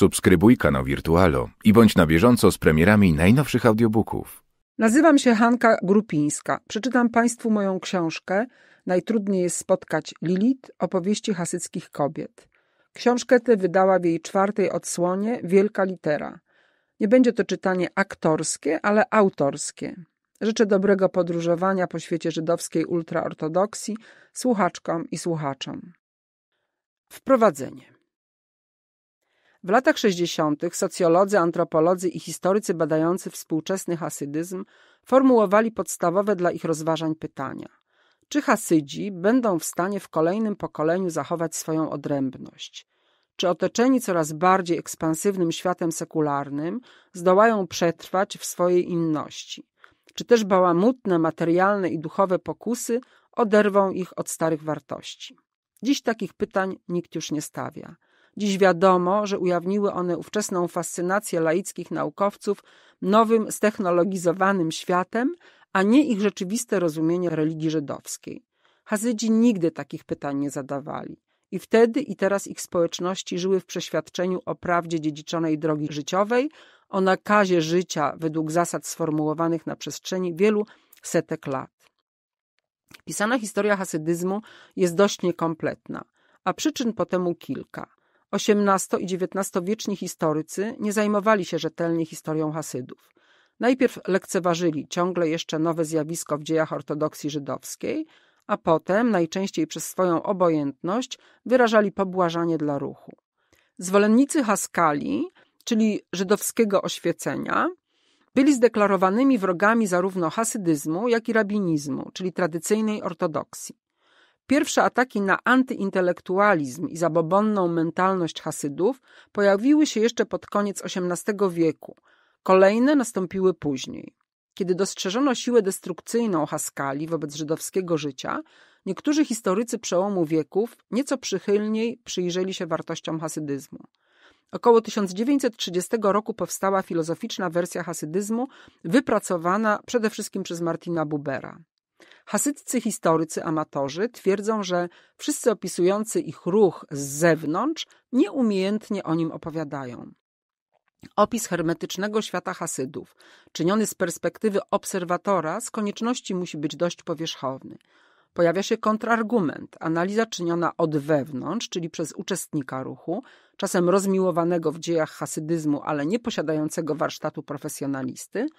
Subskrybuj kanał Wirtualo i bądź na bieżąco z premierami najnowszych audiobooków. Nazywam się Hanka Grupińska. Przeczytam Państwu moją książkę Najtrudniej jest spotkać Lilit opowieści hasyckich kobiet. Książkę tę wydała w jej czwartej odsłonie Wielka Litera. Nie będzie to czytanie aktorskie, ale autorskie. Życzę dobrego podróżowania po świecie żydowskiej ultraortodoksji słuchaczkom i słuchaczom. Wprowadzenie. W latach 60. socjolodzy, antropolodzy i historycy badający współczesny hasydyzm formułowali podstawowe dla ich rozważań pytania. Czy hasydzi będą w stanie w kolejnym pokoleniu zachować swoją odrębność? Czy otoczeni coraz bardziej ekspansywnym światem sekularnym zdołają przetrwać w swojej inności? Czy też bałamutne materialne i duchowe pokusy oderwą ich od starych wartości? Dziś takich pytań nikt już nie stawia. Dziś wiadomo, że ujawniły one ówczesną fascynację laickich naukowców nowym, ztechnologizowanym światem, a nie ich rzeczywiste rozumienie religii żydowskiej. Hazydzi nigdy takich pytań nie zadawali. I wtedy i teraz ich społeczności żyły w przeświadczeniu o prawdzie dziedziczonej drogi życiowej, o nakazie życia według zasad sformułowanych na przestrzeni wielu setek lat. Pisana historia hasydyzmu jest dość niekompletna, a przyczyn po temu kilka. XVIII i XIX-wieczni historycy nie zajmowali się rzetelnie historią Hasydów. Najpierw lekceważyli ciągle jeszcze nowe zjawisko w dziejach ortodoksji żydowskiej, a potem, najczęściej przez swoją obojętność, wyrażali pobłażanie dla ruchu. Zwolennicy Haskali, czyli żydowskiego oświecenia, byli zdeklarowanymi wrogami zarówno hasydyzmu, jak i rabinizmu, czyli tradycyjnej ortodoksji. Pierwsze ataki na antyintelektualizm i zabobonną mentalność Hasydów pojawiły się jeszcze pod koniec XVIII wieku. Kolejne nastąpiły później. Kiedy dostrzeżono siłę destrukcyjną Haskali wobec żydowskiego życia, niektórzy historycy przełomu wieków nieco przychylniej przyjrzeli się wartościom hasydyzmu. Około 1930 roku powstała filozoficzna wersja hasydyzmu, wypracowana przede wszystkim przez Martina Bubera. Hasydcy, historycy amatorzy twierdzą, że wszyscy opisujący ich ruch z zewnątrz nieumiejętnie o nim opowiadają. Opis hermetycznego świata Hasydów, czyniony z perspektywy obserwatora, z konieczności musi być dość powierzchowny. Pojawia się kontrargument, analiza czyniona od wewnątrz, czyli przez uczestnika ruchu, czasem rozmiłowanego w dziejach hasydyzmu, ale nie posiadającego warsztatu profesjonalisty –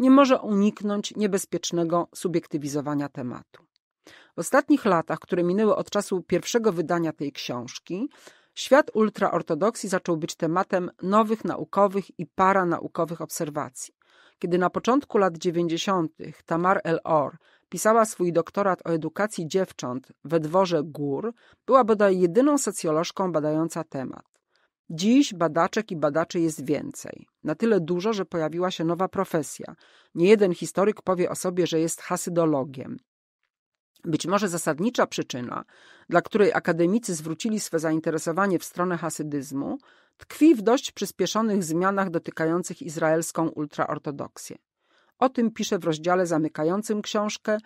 nie może uniknąć niebezpiecznego subiektywizowania tematu. W ostatnich latach, które minęły od czasu pierwszego wydania tej książki, świat ultraortodoksji zaczął być tematem nowych naukowych i paranaukowych obserwacji. Kiedy na początku lat 90. Tamar L. Orr pisała swój doktorat o edukacji dziewcząt we dworze gór, była bodaj jedyną socjolożką badająca temat. Dziś badaczek i badaczy jest więcej. Na tyle dużo, że pojawiła się nowa profesja. Nie jeden historyk powie o sobie, że jest hasydologiem. Być może zasadnicza przyczyna, dla której akademicy zwrócili swe zainteresowanie w stronę hasydyzmu, tkwi w dość przyspieszonych zmianach dotykających izraelską ultraortodoksję. O tym piszę w rozdziale zamykającym książkę,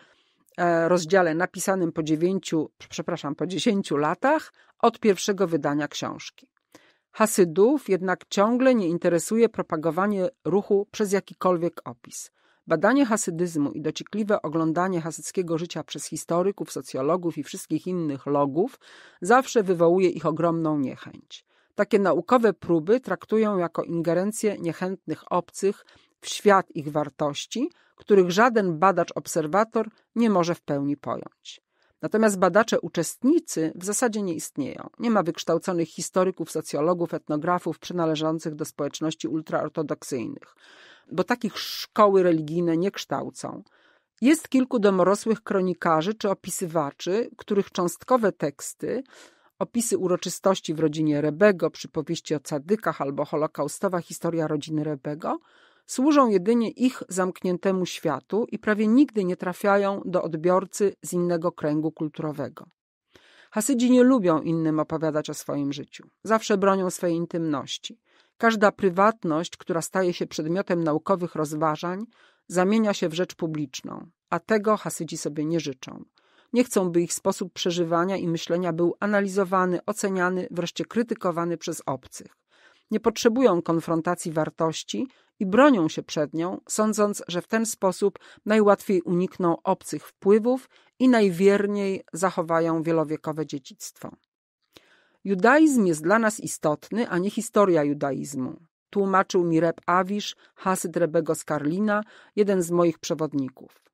e, rozdziale napisanym po dziewięciu, przepraszam, po dziesięciu latach od pierwszego wydania książki. Hasydów jednak ciągle nie interesuje propagowanie ruchu przez jakikolwiek opis. Badanie hasydyzmu i dociekliwe oglądanie hasyckiego życia przez historyków, socjologów i wszystkich innych logów zawsze wywołuje ich ogromną niechęć. Takie naukowe próby traktują jako ingerencję niechętnych obcych w świat ich wartości, których żaden badacz-obserwator nie może w pełni pojąć. Natomiast badacze uczestnicy w zasadzie nie istnieją. Nie ma wykształconych historyków, socjologów, etnografów przynależących do społeczności ultraortodoksyjnych, bo takich szkoły religijne nie kształcą. Jest kilku domorosłych kronikarzy czy opisywaczy, których cząstkowe teksty, opisy uroczystości w rodzinie Rebego, przypowieści o cadykach albo holokaustowa historia rodziny Rebego, służą jedynie ich zamkniętemu światu i prawie nigdy nie trafiają do odbiorcy z innego kręgu kulturowego. Hasydzi nie lubią innym opowiadać o swoim życiu. Zawsze bronią swej intymności. Każda prywatność, która staje się przedmiotem naukowych rozważań, zamienia się w rzecz publiczną, a tego Hasydzi sobie nie życzą. Nie chcą, by ich sposób przeżywania i myślenia był analizowany, oceniany, wreszcie krytykowany przez obcych nie potrzebują konfrontacji wartości i bronią się przed nią, sądząc, że w ten sposób najłatwiej unikną obcych wpływów i najwierniej zachowają wielowiekowe dziedzictwo. Judaizm jest dla nas istotny, a nie historia judaizmu. Tłumaczył mi Reb Awisz, Hasyd Rebego z Karlina, jeden z moich przewodników.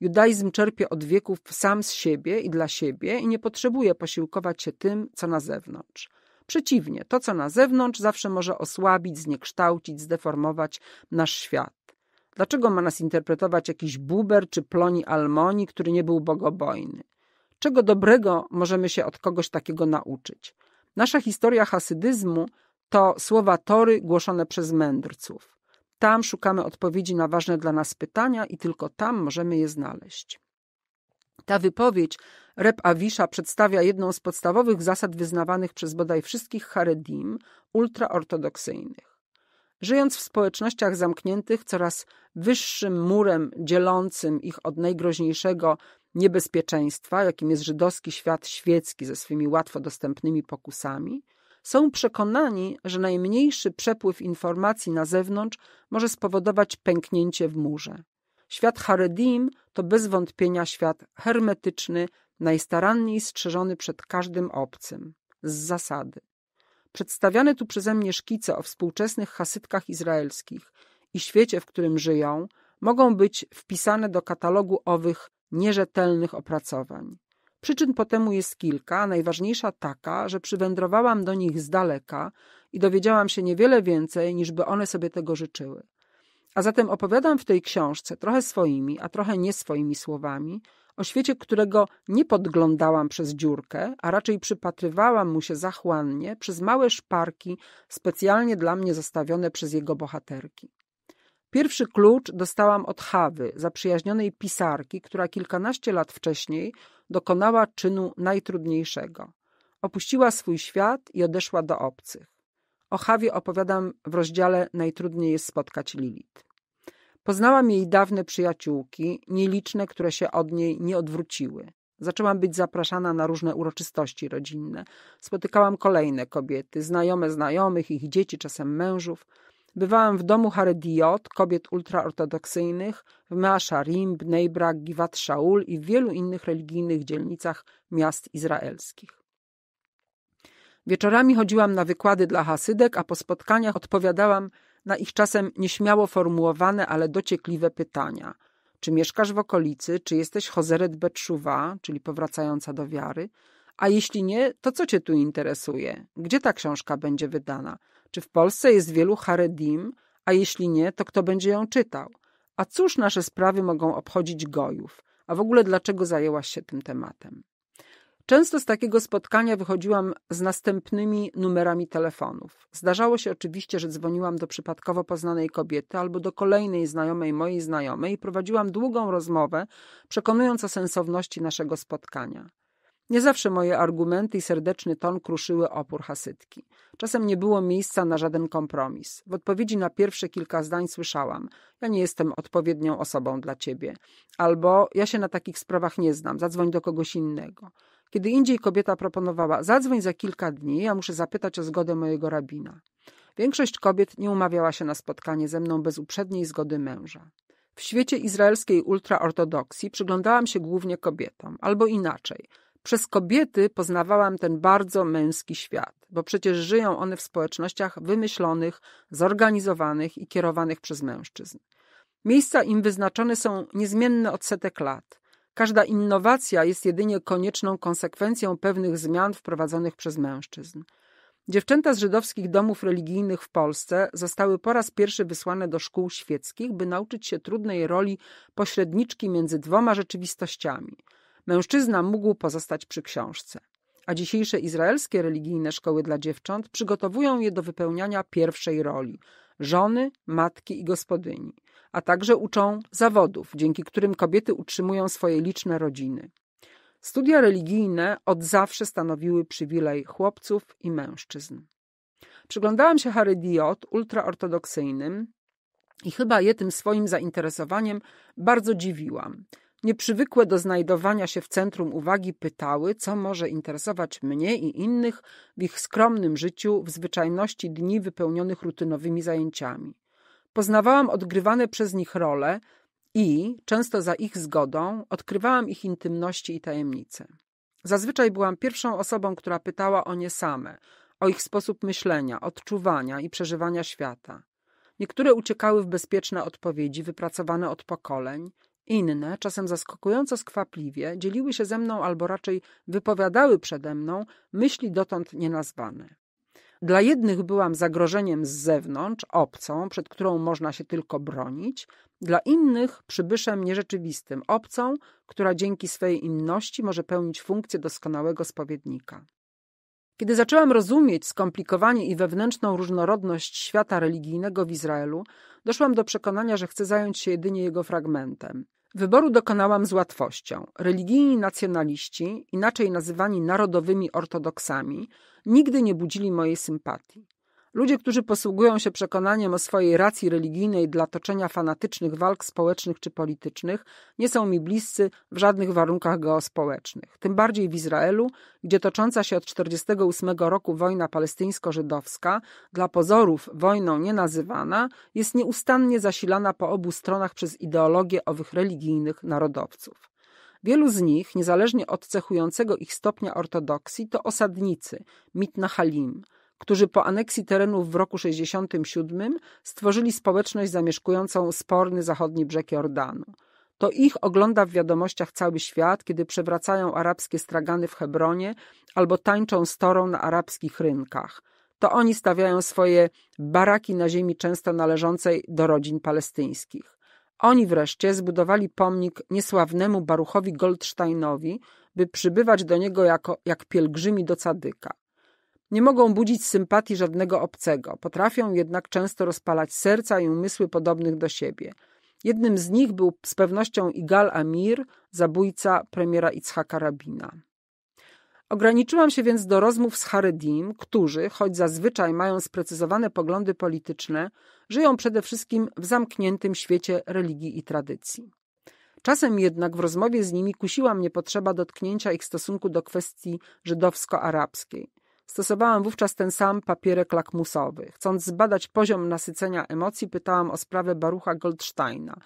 Judaizm czerpie od wieków sam z siebie i dla siebie i nie potrzebuje posiłkować się tym, co na zewnątrz. Przeciwnie, to co na zewnątrz zawsze może osłabić, zniekształcić, zdeformować nasz świat. Dlaczego ma nas interpretować jakiś buber czy ploni almoni, który nie był bogobojny? Czego dobrego możemy się od kogoś takiego nauczyć? Nasza historia hasydyzmu to słowa tory głoszone przez mędrców. Tam szukamy odpowiedzi na ważne dla nas pytania i tylko tam możemy je znaleźć. Ta wypowiedź Reb Awisza przedstawia jedną z podstawowych zasad wyznawanych przez bodaj wszystkich Haredim, ultraortodoksyjnych. Żyjąc w społecznościach zamkniętych, coraz wyższym murem dzielącym ich od najgroźniejszego niebezpieczeństwa, jakim jest żydowski świat świecki ze swymi łatwo dostępnymi pokusami, są przekonani, że najmniejszy przepływ informacji na zewnątrz może spowodować pęknięcie w murze. Świat Haredim to bez wątpienia świat hermetyczny, najstaranniej strzeżony przed każdym obcym, z zasady. Przedstawiane tu przeze mnie szkice o współczesnych hasytkach izraelskich i świecie, w którym żyją, mogą być wpisane do katalogu owych nierzetelnych opracowań. Przyczyn potemu jest kilka, a najważniejsza taka, że przywędrowałam do nich z daleka i dowiedziałam się niewiele więcej, niż by one sobie tego życzyły. A zatem opowiadam w tej książce trochę swoimi, a trochę nie swoimi słowami o świecie, którego nie podglądałam przez dziurkę, a raczej przypatrywałam mu się zachłannie przez małe szparki specjalnie dla mnie zostawione przez jego bohaterki. Pierwszy klucz dostałam od Hawy, zaprzyjaźnionej pisarki, która kilkanaście lat wcześniej dokonała czynu najtrudniejszego. Opuściła swój świat i odeszła do obcych. O Hawie opowiadam w rozdziale Najtrudniej jest spotkać Lilit. Poznałam jej dawne przyjaciółki, nieliczne, które się od niej nie odwróciły. Zaczęłam być zapraszana na różne uroczystości rodzinne. Spotykałam kolejne kobiety, znajome znajomych, ich dzieci, czasem mężów. Bywałam w domu Harediot, kobiet ultraortodoksyjnych, w Measharim, Bnejbrak, Givat Shaul i w wielu innych religijnych dzielnicach miast izraelskich. Wieczorami chodziłam na wykłady dla hasydek, a po spotkaniach odpowiadałam na ich czasem nieśmiało formułowane, ale dociekliwe pytania. Czy mieszkasz w okolicy, czy jesteś Hozeret Betszuwa, czyli powracająca do wiary? A jeśli nie, to co cię tu interesuje? Gdzie ta książka będzie wydana? Czy w Polsce jest wielu Haredim, a jeśli nie, to kto będzie ją czytał? A cóż nasze sprawy mogą obchodzić gojów? A w ogóle dlaczego zajęłaś się tym tematem? Często z takiego spotkania wychodziłam z następnymi numerami telefonów. Zdarzało się oczywiście, że dzwoniłam do przypadkowo poznanej kobiety albo do kolejnej znajomej mojej znajomej i prowadziłam długą rozmowę, przekonując o sensowności naszego spotkania. Nie zawsze moje argumenty i serdeczny ton kruszyły opór hasytki. Czasem nie było miejsca na żaden kompromis. W odpowiedzi na pierwsze kilka zdań słyszałam: Ja nie jestem odpowiednią osobą dla ciebie. Albo ja się na takich sprawach nie znam, zadzwoń do kogoś innego. Kiedy indziej kobieta proponowała: Zadzwoń za kilka dni, ja muszę zapytać o zgodę mojego rabina. Większość kobiet nie umawiała się na spotkanie ze mną bez uprzedniej zgody męża. W świecie izraelskiej ultraortodoksji przyglądałam się głównie kobietom, albo inaczej. Przez kobiety poznawałam ten bardzo męski świat, bo przecież żyją one w społecznościach wymyślonych, zorganizowanych i kierowanych przez mężczyzn. Miejsca im wyznaczone są niezmienne od setek lat. Każda innowacja jest jedynie konieczną konsekwencją pewnych zmian wprowadzonych przez mężczyzn. Dziewczęta z żydowskich domów religijnych w Polsce zostały po raz pierwszy wysłane do szkół świeckich, by nauczyć się trudnej roli pośredniczki między dwoma rzeczywistościami. Mężczyzna mógł pozostać przy książce, a dzisiejsze izraelskie religijne szkoły dla dziewcząt przygotowują je do wypełniania pierwszej roli żony, matki i gospodyni a także uczą zawodów, dzięki którym kobiety utrzymują swoje liczne rodziny. Studia religijne od zawsze stanowiły przywilej chłopców i mężczyzn. Przyglądałam się Harry Diot, ultraortodoksyjnym, i chyba je tym swoim zainteresowaniem bardzo dziwiłam. Nieprzywykłe do znajdowania się w centrum uwagi pytały, co może interesować mnie i innych w ich skromnym życiu, w zwyczajności dni wypełnionych rutynowymi zajęciami. Poznawałam odgrywane przez nich role i, często za ich zgodą, odkrywałam ich intymności i tajemnice. Zazwyczaj byłam pierwszą osobą, która pytała o nie same, o ich sposób myślenia, odczuwania i przeżywania świata. Niektóre uciekały w bezpieczne odpowiedzi wypracowane od pokoleń, inne, czasem zaskakująco skwapliwie, dzieliły się ze mną albo raczej wypowiadały przede mną myśli dotąd nienazwane. Dla jednych byłam zagrożeniem z zewnątrz, obcą, przed którą można się tylko bronić, dla innych przybyszem nierzeczywistym, obcą, która dzięki swojej inności może pełnić funkcję doskonałego spowiednika. Kiedy zaczęłam rozumieć skomplikowanie i wewnętrzną różnorodność świata religijnego w Izraelu, doszłam do przekonania, że chcę zająć się jedynie jego fragmentem. Wyboru dokonałam z łatwością. Religijni nacjonaliści, inaczej nazywani narodowymi ortodoksami, nigdy nie budzili mojej sympatii. Ludzie, którzy posługują się przekonaniem o swojej racji religijnej dla toczenia fanatycznych walk społecznych czy politycznych, nie są mi bliscy w żadnych warunkach geospołecznych. Tym bardziej w Izraelu, gdzie tocząca się od 1948 roku wojna palestyńsko-żydowska, dla pozorów wojną nienazywana, jest nieustannie zasilana po obu stronach przez ideologię owych religijnych narodowców. Wielu z nich, niezależnie od cechującego ich stopnia ortodoksji, to osadnicy, mitnahalim, którzy po aneksji terenów w roku 67 stworzyli społeczność zamieszkującą sporny zachodni brzeg Jordanu. To ich ogląda w wiadomościach cały świat, kiedy przewracają arabskie stragany w Hebronie albo tańczą storą na arabskich rynkach. To oni stawiają swoje baraki na ziemi często należącej do rodzin palestyńskich. Oni wreszcie zbudowali pomnik niesławnemu Baruchowi Goldsteinowi, by przybywać do niego jako, jak pielgrzymi do cadyka. Nie mogą budzić sympatii żadnego obcego, potrafią jednak często rozpalać serca i umysły podobnych do siebie. Jednym z nich był z pewnością Igal Amir, zabójca premiera Itzhaka Rabina. Ograniczyłam się więc do rozmów z Haredim, którzy, choć zazwyczaj mają sprecyzowane poglądy polityczne, żyją przede wszystkim w zamkniętym świecie religii i tradycji. Czasem jednak w rozmowie z nimi kusiła mnie potrzeba dotknięcia ich stosunku do kwestii żydowsko-arabskiej. Stosowałam wówczas ten sam papierek lakmusowy. Chcąc zbadać poziom nasycenia emocji, pytałam o sprawę Barucha Goldsteina,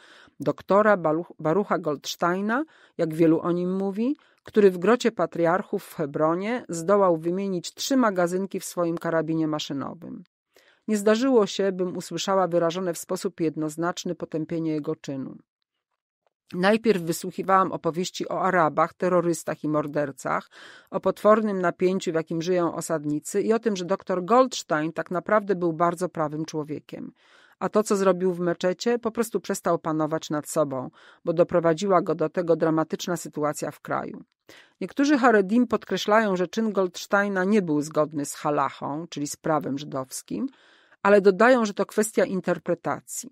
doktora Barucha Goldsteina, jak wielu o nim mówi, który w grocie patriarchów w Hebronie zdołał wymienić trzy magazynki w swoim karabinie maszynowym. Nie zdarzyło się, bym usłyszała wyrażone w sposób jednoznaczny potępienie jego czynu. Najpierw wysłuchiwałam opowieści o Arabach, terrorystach i mordercach, o potwornym napięciu, w jakim żyją osadnicy i o tym, że dr Goldstein tak naprawdę był bardzo prawym człowiekiem. A to, co zrobił w meczecie, po prostu przestał panować nad sobą, bo doprowadziła go do tego dramatyczna sytuacja w kraju. Niektórzy Haredim podkreślają, że czyn Goldsteina nie był zgodny z halachą, czyli z prawem żydowskim, ale dodają, że to kwestia interpretacji.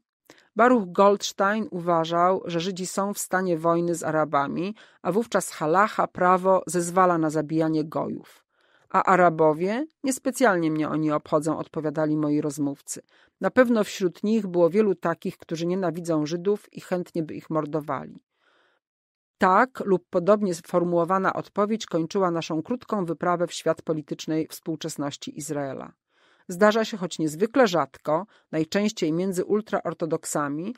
Baruch Goldstein uważał, że Żydzi są w stanie wojny z Arabami, a wówczas halacha, prawo, zezwala na zabijanie gojów. A Arabowie? Niespecjalnie mnie oni obchodzą, odpowiadali moi rozmówcy. Na pewno wśród nich było wielu takich, którzy nienawidzą Żydów i chętnie by ich mordowali. Tak lub podobnie sformułowana odpowiedź kończyła naszą krótką wyprawę w świat politycznej współczesności Izraela. Zdarza się, choć niezwykle rzadko, najczęściej między ultraortodoksami,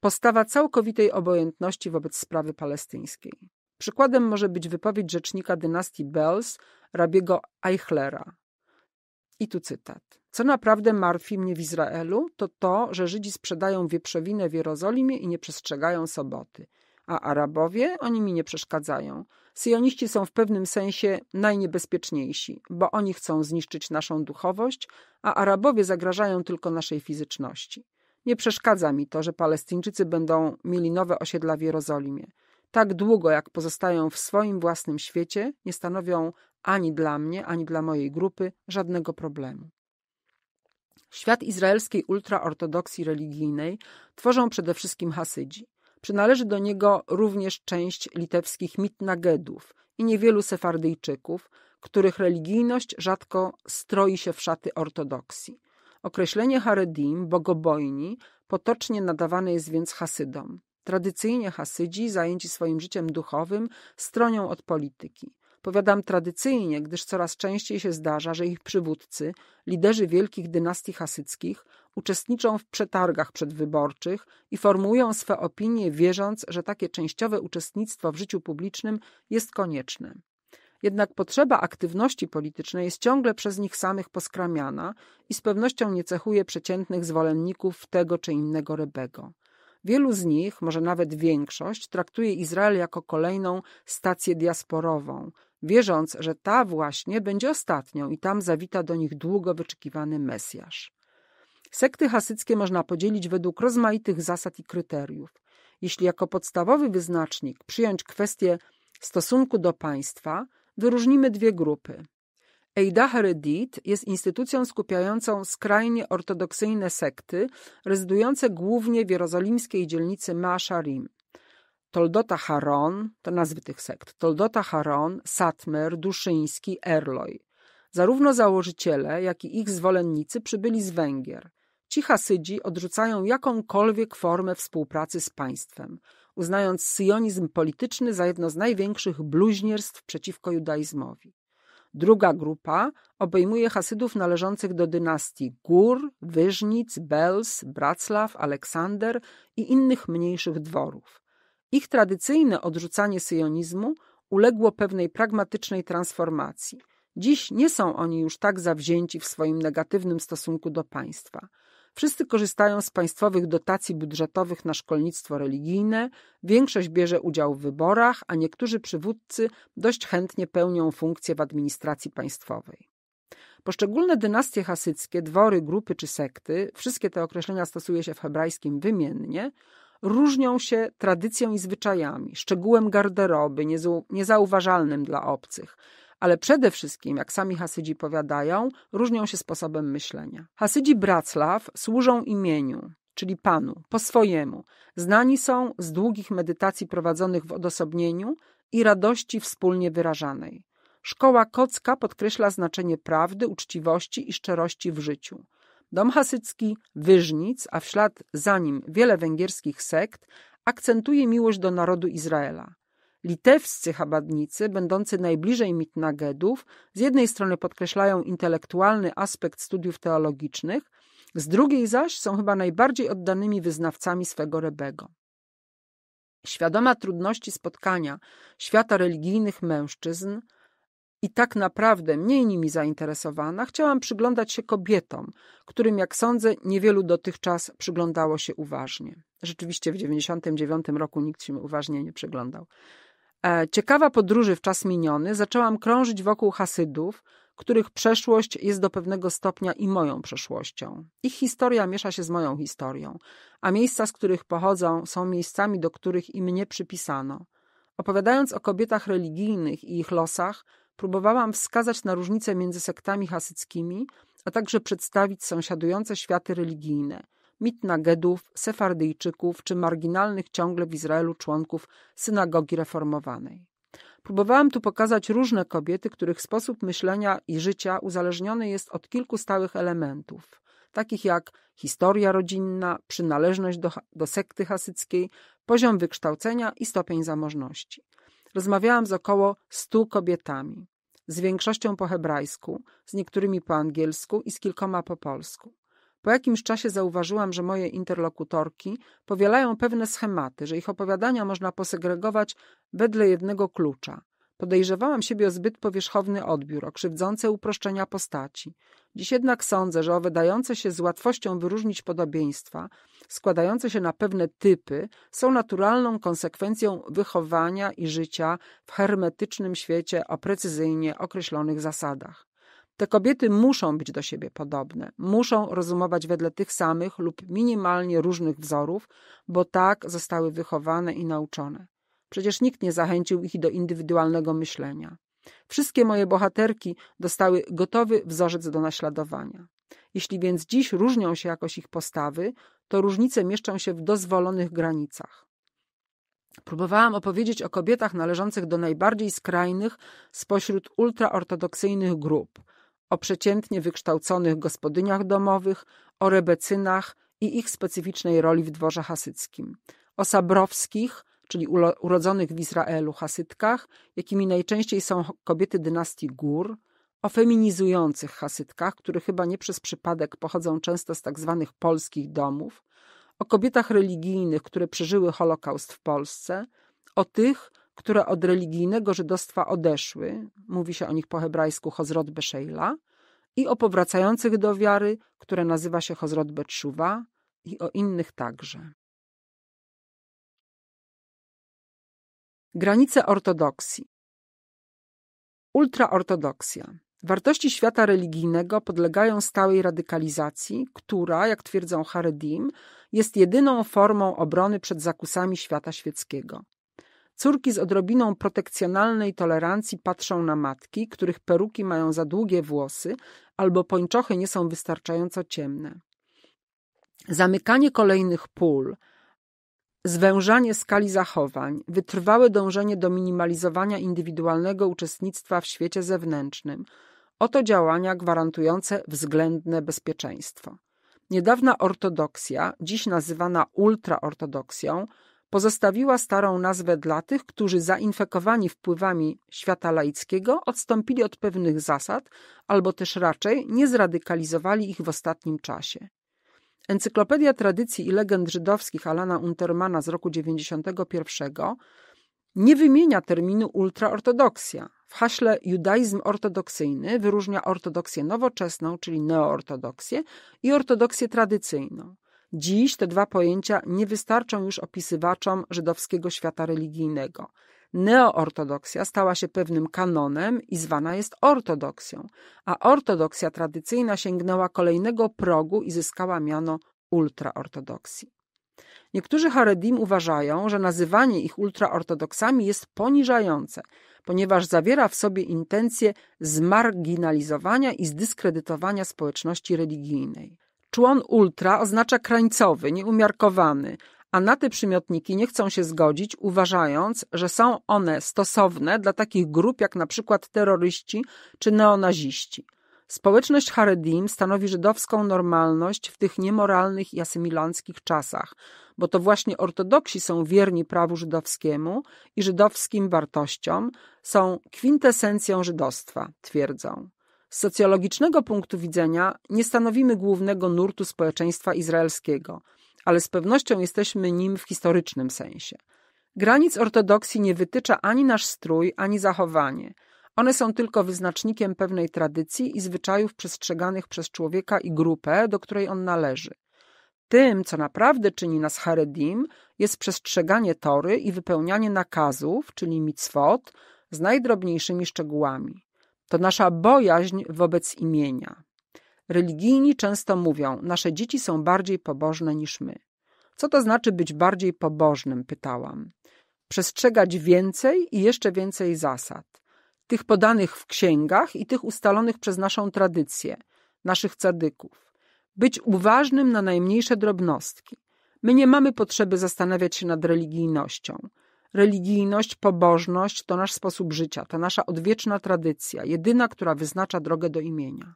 postawa całkowitej obojętności wobec sprawy palestyńskiej. Przykładem może być wypowiedź rzecznika dynastii Bells, rabiego Eichlera. I tu cytat. Co naprawdę martwi mnie w Izraelu, to to, że Żydzi sprzedają wieprzowinę w Jerozolimie i nie przestrzegają soboty a Arabowie oni mi nie przeszkadzają. Syjoniści są w pewnym sensie najniebezpieczniejsi, bo oni chcą zniszczyć naszą duchowość, a Arabowie zagrażają tylko naszej fizyczności. Nie przeszkadza mi to, że Palestyńczycy będą mieli nowe osiedla w Jerozolimie. Tak długo, jak pozostają w swoim własnym świecie, nie stanowią ani dla mnie, ani dla mojej grupy żadnego problemu. Świat izraelskiej ultraortodoksji religijnej tworzą przede wszystkim Hasydzi. Przynależy do niego również część litewskich mitnagedów i niewielu sefardyjczyków, których religijność rzadko stroi się w szaty ortodoksji. Określenie Haredim, bogobojni, potocznie nadawane jest więc Hasydom. Tradycyjnie Hasydzi, zajęci swoim życiem duchowym, stronią od polityki. Powiadam tradycyjnie, gdyż coraz częściej się zdarza, że ich przywódcy, liderzy wielkich dynastii hasyckich, uczestniczą w przetargach przedwyborczych i formują swe opinie, wierząc, że takie częściowe uczestnictwo w życiu publicznym jest konieczne. Jednak potrzeba aktywności politycznej jest ciągle przez nich samych poskramiana i z pewnością nie cechuje przeciętnych zwolenników tego czy innego rebego. Wielu z nich, może nawet większość, traktuje Izrael jako kolejną stację diasporową, wierząc, że ta właśnie będzie ostatnią i tam zawita do nich długo wyczekiwany Mesjasz. Sekty hasyckie można podzielić według rozmaitych zasad i kryteriów. Jeśli jako podstawowy wyznacznik przyjąć kwestię stosunku do państwa, wyróżnimy dwie grupy. Eida Heredit jest instytucją skupiającą skrajnie ortodoksyjne sekty, rezydujące głównie w jerozolimskiej dzielnicy Maasharim. Toldota Haron, to nazwy tych sekt, Toldota Haron, Satmer, Duszyński, Erloj. Zarówno założyciele, jak i ich zwolennicy przybyli z Węgier. Ci Hasydzi odrzucają jakąkolwiek formę współpracy z państwem, uznając syjonizm polityczny za jedno z największych bluźnierstw przeciwko judaizmowi. Druga grupa obejmuje Hasydów należących do dynastii Gór, Wyżnic, Bels, Braclaw, Aleksander i innych mniejszych dworów. Ich tradycyjne odrzucanie syjonizmu uległo pewnej pragmatycznej transformacji. Dziś nie są oni już tak zawzięci w swoim negatywnym stosunku do państwa. Wszyscy korzystają z państwowych dotacji budżetowych na szkolnictwo religijne, większość bierze udział w wyborach, a niektórzy przywódcy dość chętnie pełnią funkcje w administracji państwowej. Poszczególne dynastie hasyckie, dwory, grupy czy sekty, wszystkie te określenia stosuje się w hebrajskim wymiennie, różnią się tradycją i zwyczajami, szczegółem garderoby, niezauważalnym dla obcych ale przede wszystkim, jak sami Hasydzi powiadają, różnią się sposobem myślenia. Hasydzi Braclaw służą imieniu, czyli Panu, po swojemu. Znani są z długich medytacji prowadzonych w odosobnieniu i radości wspólnie wyrażanej. Szkoła kocka podkreśla znaczenie prawdy, uczciwości i szczerości w życiu. Dom hasycki, Wyżnic, a w ślad za nim wiele węgierskich sekt, akcentuje miłość do narodu Izraela. Litewscy chabadnicy, będący najbliżej mitnagedów, z jednej strony podkreślają intelektualny aspekt studiów teologicznych, z drugiej zaś są chyba najbardziej oddanymi wyznawcami swego rebego. Świadoma trudności spotkania świata religijnych mężczyzn, i tak naprawdę mniej nimi zainteresowana, chciałam przyglądać się kobietom, którym, jak sądzę, niewielu dotychczas przyglądało się uważnie. Rzeczywiście w 1999 roku nikt się uważnie nie przyglądał. E, ciekawa podróży w czas miniony zaczęłam krążyć wokół Hasydów, których przeszłość jest do pewnego stopnia i moją przeszłością. Ich historia miesza się z moją historią, a miejsca, z których pochodzą, są miejscami, do których i mnie przypisano. Opowiadając o kobietach religijnych i ich losach, próbowałam wskazać na różnice między sektami hasyckimi, a także przedstawić sąsiadujące światy religijne mitnagedów, sefardyjczyków czy marginalnych ciągle w Izraelu członków synagogi reformowanej. Próbowałam tu pokazać różne kobiety, których sposób myślenia i życia uzależniony jest od kilku stałych elementów, takich jak historia rodzinna, przynależność do, do sekty hasyckiej, poziom wykształcenia i stopień zamożności. Rozmawiałam z około stu kobietami z większością po hebrajsku, z niektórymi po angielsku i z kilkoma po polsku. Po jakimś czasie zauważyłam, że moje interlokutorki powielają pewne schematy, że ich opowiadania można posegregować wedle jednego klucza. Podejrzewałam siebie o zbyt powierzchowny odbiór, o krzywdzące uproszczenia postaci, Dziś jednak sądzę, że owe dające się z łatwością wyróżnić podobieństwa, składające się na pewne typy, są naturalną konsekwencją wychowania i życia w hermetycznym świecie o precyzyjnie określonych zasadach. Te kobiety muszą być do siebie podobne, muszą rozumować wedle tych samych lub minimalnie różnych wzorów, bo tak zostały wychowane i nauczone. Przecież nikt nie zachęcił ich do indywidualnego myślenia. Wszystkie moje bohaterki dostały gotowy wzorzec do naśladowania. Jeśli więc dziś różnią się jakoś ich postawy, to różnice mieszczą się w dozwolonych granicach. Próbowałam opowiedzieć o kobietach należących do najbardziej skrajnych spośród ultraortodoksyjnych grup, o przeciętnie wykształconych gospodyniach domowych, o rebecynach i ich specyficznej roli w dworze hasyckim, o sabrowskich, czyli urodzonych w Izraelu hasydkach, jakimi najczęściej są kobiety dynastii Gór, o feminizujących hasydkach, które chyba nie przez przypadek pochodzą często z tak zwanych polskich domów, o kobietach religijnych, które przeżyły Holokaust w Polsce, o tych, które od religijnego żydostwa odeszły, mówi się o nich po hebrajsku Hozrot Besheila, i o powracających do wiary, które nazywa się Hozrot Betszuwa, i o innych także. Granice ortodoksji. Ultraortodoksja. Wartości świata religijnego podlegają stałej radykalizacji, która, jak twierdzą Haredim, jest jedyną formą obrony przed zakusami świata świeckiego. Córki z odrobiną protekcjonalnej tolerancji patrzą na matki, których peruki mają za długie włosy albo pończochy nie są wystarczająco ciemne. Zamykanie kolejnych pól – Zwężanie skali zachowań, wytrwałe dążenie do minimalizowania indywidualnego uczestnictwa w świecie zewnętrznym oto działania gwarantujące względne bezpieczeństwo. Niedawna ortodoksja, dziś nazywana ultraortodoksją, pozostawiła starą nazwę dla tych, którzy zainfekowani wpływami świata laickiego odstąpili od pewnych zasad albo też raczej nie zradykalizowali ich w ostatnim czasie. Encyklopedia Tradycji i Legend Żydowskich Alana Untermana z roku 91 nie wymienia terminu ultraortodoksja. W haśle judaizm ortodoksyjny wyróżnia ortodoksję nowoczesną, czyli neoortodoksję, i ortodoksję tradycyjną. Dziś te dwa pojęcia nie wystarczą już opisywaczom żydowskiego świata religijnego neoortodoksja stała się pewnym kanonem i zwana jest ortodoksją, a ortodoksja tradycyjna sięgnęła kolejnego progu i zyskała miano ultraortodoksji. Niektórzy Haredim uważają, że nazywanie ich ultraortodoksami jest poniżające, ponieważ zawiera w sobie intencję zmarginalizowania i zdyskredytowania społeczności religijnej. Człon ultra oznacza krańcowy, nieumiarkowany, a na te przymiotniki nie chcą się zgodzić, uważając, że są one stosowne dla takich grup jak na przykład terroryści czy neonaziści. Społeczność Haredim stanowi żydowską normalność w tych niemoralnych i asymilanckich czasach, bo to właśnie ortodoksi są wierni prawu żydowskiemu i żydowskim wartościom, są kwintesencją żydostwa, twierdzą. Z socjologicznego punktu widzenia nie stanowimy głównego nurtu społeczeństwa izraelskiego – ale z pewnością jesteśmy nim w historycznym sensie. Granic ortodoksji nie wytycza ani nasz strój, ani zachowanie. One są tylko wyznacznikiem pewnej tradycji i zwyczajów przestrzeganych przez człowieka i grupę, do której on należy. Tym, co naprawdę czyni nas Haredim, jest przestrzeganie tory i wypełnianie nakazów, czyli mitzvot, z najdrobniejszymi szczegółami. To nasza bojaźń wobec imienia. Religijni często mówią: Nasze dzieci są bardziej pobożne niż my. Co to znaczy być bardziej pobożnym? pytałam. Przestrzegać więcej i jeszcze więcej zasad. Tych podanych w księgach i tych ustalonych przez naszą tradycję, naszych cadyków. Być uważnym na najmniejsze drobnostki. My nie mamy potrzeby zastanawiać się nad religijnością. Religijność, pobożność to nasz sposób życia, to nasza odwieczna tradycja, jedyna, która wyznacza drogę do imienia.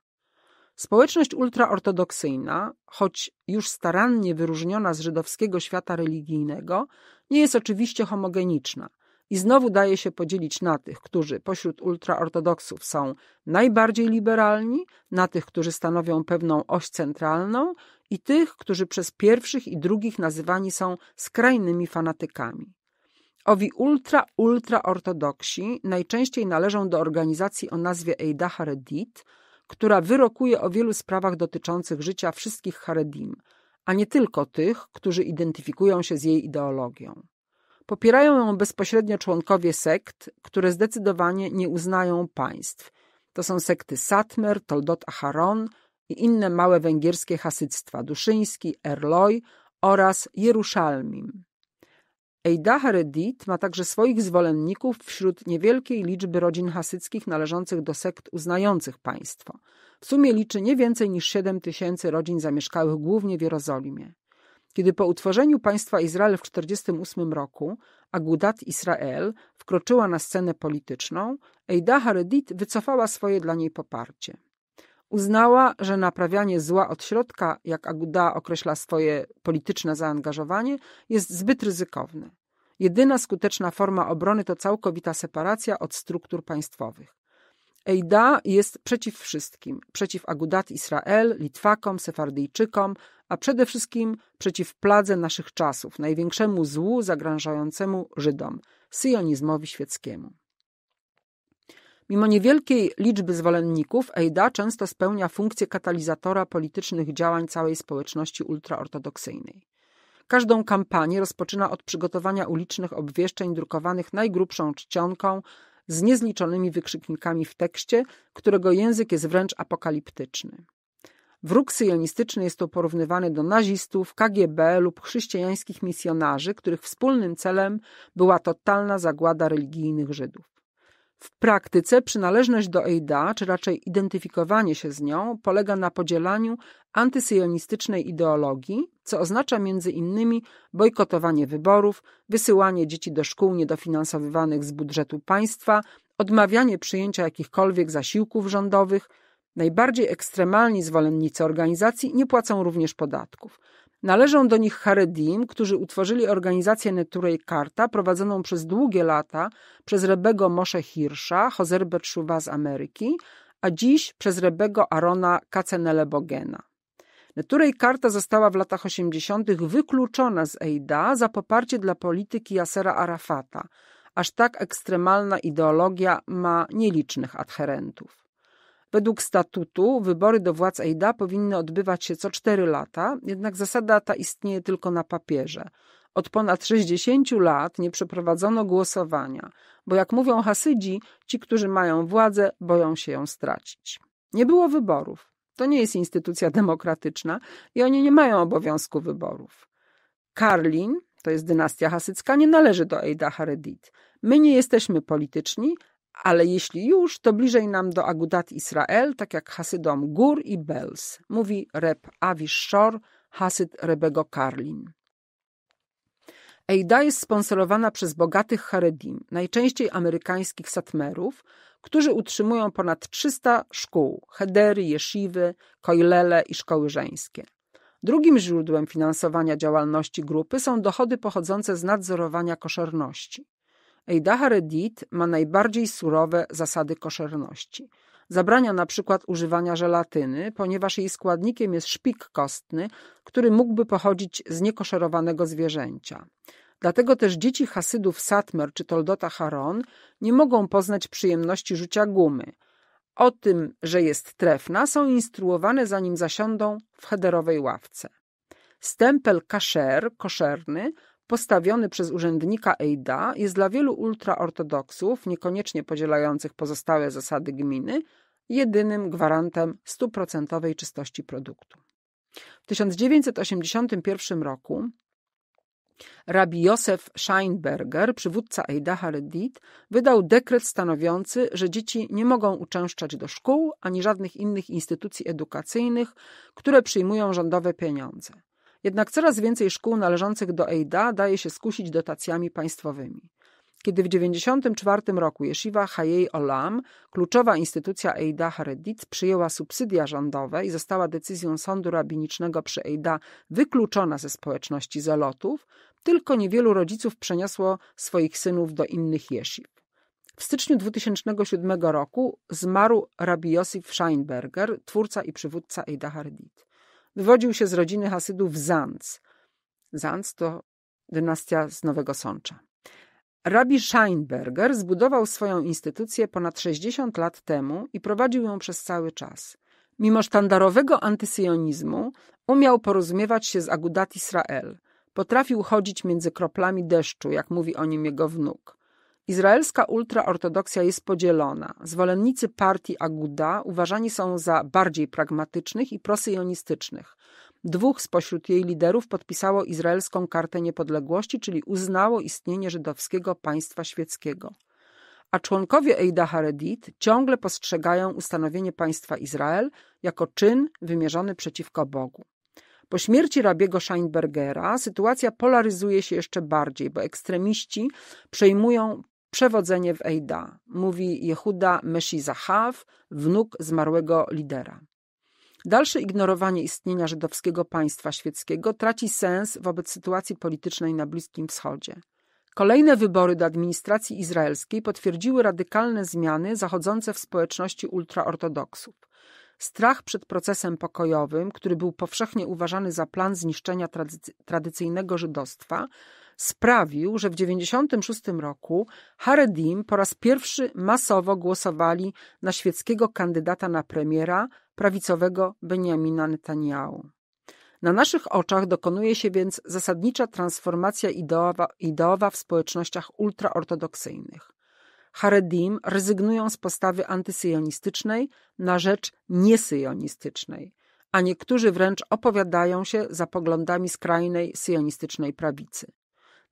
Społeczność ultraortodoksyjna, choć już starannie wyróżniona z żydowskiego świata religijnego, nie jest oczywiście homogeniczna i znowu daje się podzielić na tych, którzy pośród ultraortodoksów są najbardziej liberalni, na tych, którzy stanowią pewną oś centralną i tych, którzy przez pierwszych i drugich nazywani są skrajnymi fanatykami. Owi ultra, ultraortodoksi najczęściej należą do organizacji o nazwie Eida Redit, która wyrokuje o wielu sprawach dotyczących życia wszystkich Haredim, a nie tylko tych, którzy identyfikują się z jej ideologią. Popierają ją bezpośrednio członkowie sekt, które zdecydowanie nie uznają państw. To są sekty Satmer, Toldot Aharon i inne małe węgierskie hasyctwa Duszyński, Erloj oraz Jeruszalmim. Eida Heredit ma także swoich zwolenników wśród niewielkiej liczby rodzin hasyckich należących do sekt uznających państwo. W sumie liczy nie więcej niż 7 tysięcy rodzin zamieszkałych głównie w Jerozolimie. Kiedy po utworzeniu państwa Izrael w 1948 roku Agudat Israel wkroczyła na scenę polityczną, Eida Haredit wycofała swoje dla niej poparcie. Uznała, że naprawianie zła od środka, jak Aguda określa swoje polityczne zaangażowanie, jest zbyt ryzykowne. Jedyna skuteczna forma obrony to całkowita separacja od struktur państwowych. Ejda jest przeciw wszystkim, przeciw Agudat Israel, Litwakom, Sefardyjczykom, a przede wszystkim przeciw pladze naszych czasów, największemu złu zagrażającemu Żydom, syjonizmowi świeckiemu. Mimo niewielkiej liczby zwolenników, Ejda często spełnia funkcję katalizatora politycznych działań całej społeczności ultraortodoksyjnej. Każdą kampanię rozpoczyna od przygotowania ulicznych obwieszczeń drukowanych najgrubszą czcionką z niezliczonymi wykrzyknikami w tekście, którego język jest wręcz apokaliptyczny. Wróg syjonistyczny jest tu porównywany do nazistów, KGB lub chrześcijańskich misjonarzy, których wspólnym celem była totalna zagłada religijnych Żydów. W praktyce przynależność do EIDA, czy raczej identyfikowanie się z nią, polega na podzielaniu antysyjonistycznej ideologii, co oznacza między innymi bojkotowanie wyborów, wysyłanie dzieci do szkół niedofinansowywanych z budżetu państwa, odmawianie przyjęcia jakichkolwiek zasiłków rządowych. Najbardziej ekstremalni zwolennicy organizacji nie płacą również podatków. Należą do nich Haredim, którzy utworzyli organizację Neturej Karta, prowadzoną przez długie lata przez Rebego Moshe Hirsza, Hozerbę Szuwa z Ameryki, a dziś przez Rebego Arona Kacenelebogena. bogena Neturej Karta została w latach 80. wykluczona z EIDA za poparcie dla polityki Yasera Arafata. Aż tak ekstremalna ideologia ma nielicznych adherentów. Według statutu wybory do władz EIDA powinny odbywać się co 4 lata, jednak zasada ta istnieje tylko na papierze. Od ponad 60 lat nie przeprowadzono głosowania, bo jak mówią Hasydzi, ci, którzy mają władzę, boją się ją stracić. Nie było wyborów. To nie jest instytucja demokratyczna i oni nie mają obowiązku wyborów. Karlin, to jest dynastia hasycka, nie należy do Eida Haredit. My nie jesteśmy polityczni, ale jeśli już, to bliżej nam do Agudat Israel, tak jak Hasydom Gór i Bels, mówi rep Avish Shor, Hasyd Rebego Karlin. Ejda jest sponsorowana przez bogatych Haredim, najczęściej amerykańskich satmerów, którzy utrzymują ponad 300 szkół, hedery, jeszywy, koilele i szkoły żeńskie. Drugim źródłem finansowania działalności grupy są dochody pochodzące z nadzorowania koszerności. Ejdaha Redit ma najbardziej surowe zasady koszerności. Zabrania na przykład używania żelatyny, ponieważ jej składnikiem jest szpik kostny, który mógłby pochodzić z niekoszerowanego zwierzęcia. Dlatego też dzieci Hasydów Satmer czy Toldota Haron nie mogą poznać przyjemności rzucia gumy. O tym, że jest trefna, są instruowane zanim zasiądą w hederowej ławce. Stempel kaszer, koszerny, postawiony przez urzędnika Ejda jest dla wielu ultraortodoksów, niekoniecznie podzielających pozostałe zasady gminy, jedynym gwarantem stuprocentowej czystości produktu. W 1981 roku rabi Josef Scheinberger, przywódca Ejda Haredit, wydał dekret stanowiący, że dzieci nie mogą uczęszczać do szkół ani żadnych innych instytucji edukacyjnych, które przyjmują rządowe pieniądze. Jednak coraz więcej szkół należących do EIDA daje się skusić dotacjami państwowymi. Kiedy w 1994 roku Jeshiwa Hayei Olam, kluczowa instytucja EIDA Haredit, przyjęła subsydia rządowe i została decyzją sądu rabinicznego przy EIDA wykluczona ze społeczności zalotów, tylko niewielu rodziców przeniosło swoich synów do innych jesziw. W styczniu 2007 roku zmarł rabbi Josif Scheinberger, twórca i przywódca Eida Haredit. Wywodził się z rodziny Hasydów Zanz. Zanz to dynastia z Nowego Sącza. Rabbi Scheinberger zbudował swoją instytucję ponad 60 lat temu i prowadził ją przez cały czas. Mimo sztandarowego antysyjonizmu umiał porozumiewać się z Agudat Israel. Potrafił chodzić między kroplami deszczu, jak mówi o nim jego wnuk. Izraelska ultraortodoksja jest podzielona. Zwolennicy partii Aguda uważani są za bardziej pragmatycznych i prosyjonistycznych. Dwóch spośród jej liderów podpisało izraelską kartę niepodległości, czyli uznało istnienie żydowskiego państwa świeckiego. A członkowie Eida Haredit ciągle postrzegają ustanowienie państwa Izrael jako czyn wymierzony przeciwko Bogu. Po śmierci rabiego Scheinbergera sytuacja polaryzuje się jeszcze bardziej, bo ekstremiści przejmują przewodzenie w Ejda, mówi Jehuda Zachaw, wnuk zmarłego lidera. Dalsze ignorowanie istnienia żydowskiego państwa świeckiego traci sens wobec sytuacji politycznej na Bliskim Wschodzie. Kolejne wybory do administracji izraelskiej potwierdziły radykalne zmiany zachodzące w społeczności ultraortodoksów. Strach przed procesem pokojowym, który był powszechnie uważany za plan zniszczenia tradycyjnego żydostwa, sprawił, że w 1996 roku Haredim po raz pierwszy masowo głosowali na świeckiego kandydata na premiera, prawicowego Benjamina Netanyahu. Na naszych oczach dokonuje się więc zasadnicza transformacja ideowa, ideowa w społecznościach ultraortodoksyjnych. Haredim rezygnują z postawy antysyjonistycznej na rzecz niesyjonistycznej, a niektórzy wręcz opowiadają się za poglądami skrajnej syjonistycznej prawicy.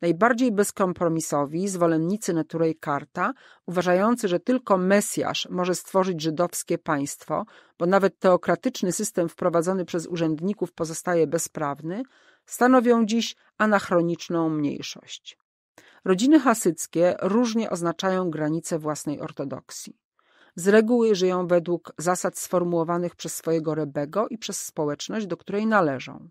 Najbardziej bezkompromisowi zwolennicy natury Karta, uważający, że tylko Mesjasz może stworzyć żydowskie państwo, bo nawet teokratyczny system wprowadzony przez urzędników pozostaje bezprawny, stanowią dziś anachroniczną mniejszość. Rodziny hasyckie różnie oznaczają granice własnej ortodoksji. Z reguły żyją według zasad sformułowanych przez swojego rebego i przez społeczność, do której należą.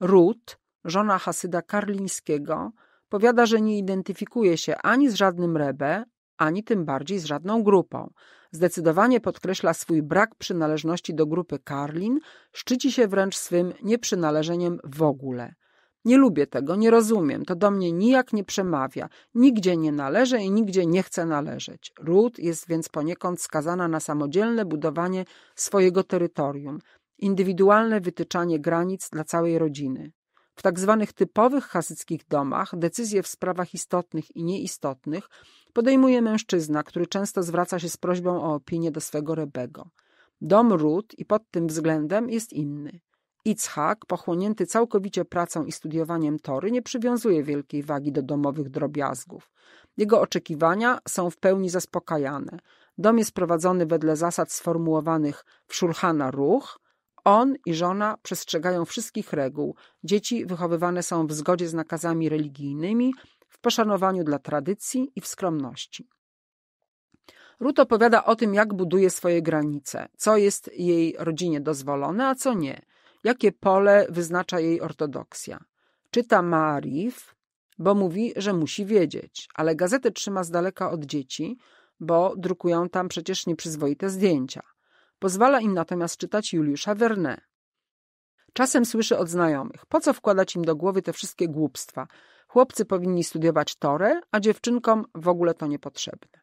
Ród, żona Hasyda Karlińskiego, Powiada, że nie identyfikuje się ani z żadnym rebe, ani tym bardziej z żadną grupą. Zdecydowanie podkreśla swój brak przynależności do grupy Karlin, szczyci się wręcz swym nieprzynależeniem w ogóle. Nie lubię tego, nie rozumiem, to do mnie nijak nie przemawia, nigdzie nie należy i nigdzie nie chcę należeć. Ruth jest więc poniekąd skazana na samodzielne budowanie swojego terytorium, indywidualne wytyczanie granic dla całej rodziny. W tak zwanych typowych hasyckich domach decyzje w sprawach istotnych i nieistotnych podejmuje mężczyzna, który często zwraca się z prośbą o opinię do swego rebego. Dom ród i pod tym względem jest inny. Itzhak, pochłonięty całkowicie pracą i studiowaniem tory, nie przywiązuje wielkiej wagi do domowych drobiazgów. Jego oczekiwania są w pełni zaspokajane. Dom jest prowadzony wedle zasad sformułowanych w Szulchana Ruch – on i żona przestrzegają wszystkich reguł. Dzieci wychowywane są w zgodzie z nakazami religijnymi, w poszanowaniu dla tradycji i w skromności. Ruth opowiada o tym, jak buduje swoje granice, co jest jej rodzinie dozwolone, a co nie, jakie pole wyznacza jej ortodoksja. Czyta Marif, bo mówi, że musi wiedzieć, ale gazetę trzyma z daleka od dzieci, bo drukują tam przecież nieprzyzwoite zdjęcia. Pozwala im natomiast czytać Juliusza Verne. Czasem słyszę od znajomych, po co wkładać im do głowy te wszystkie głupstwa. Chłopcy powinni studiować Torę, a dziewczynkom w ogóle to niepotrzebne.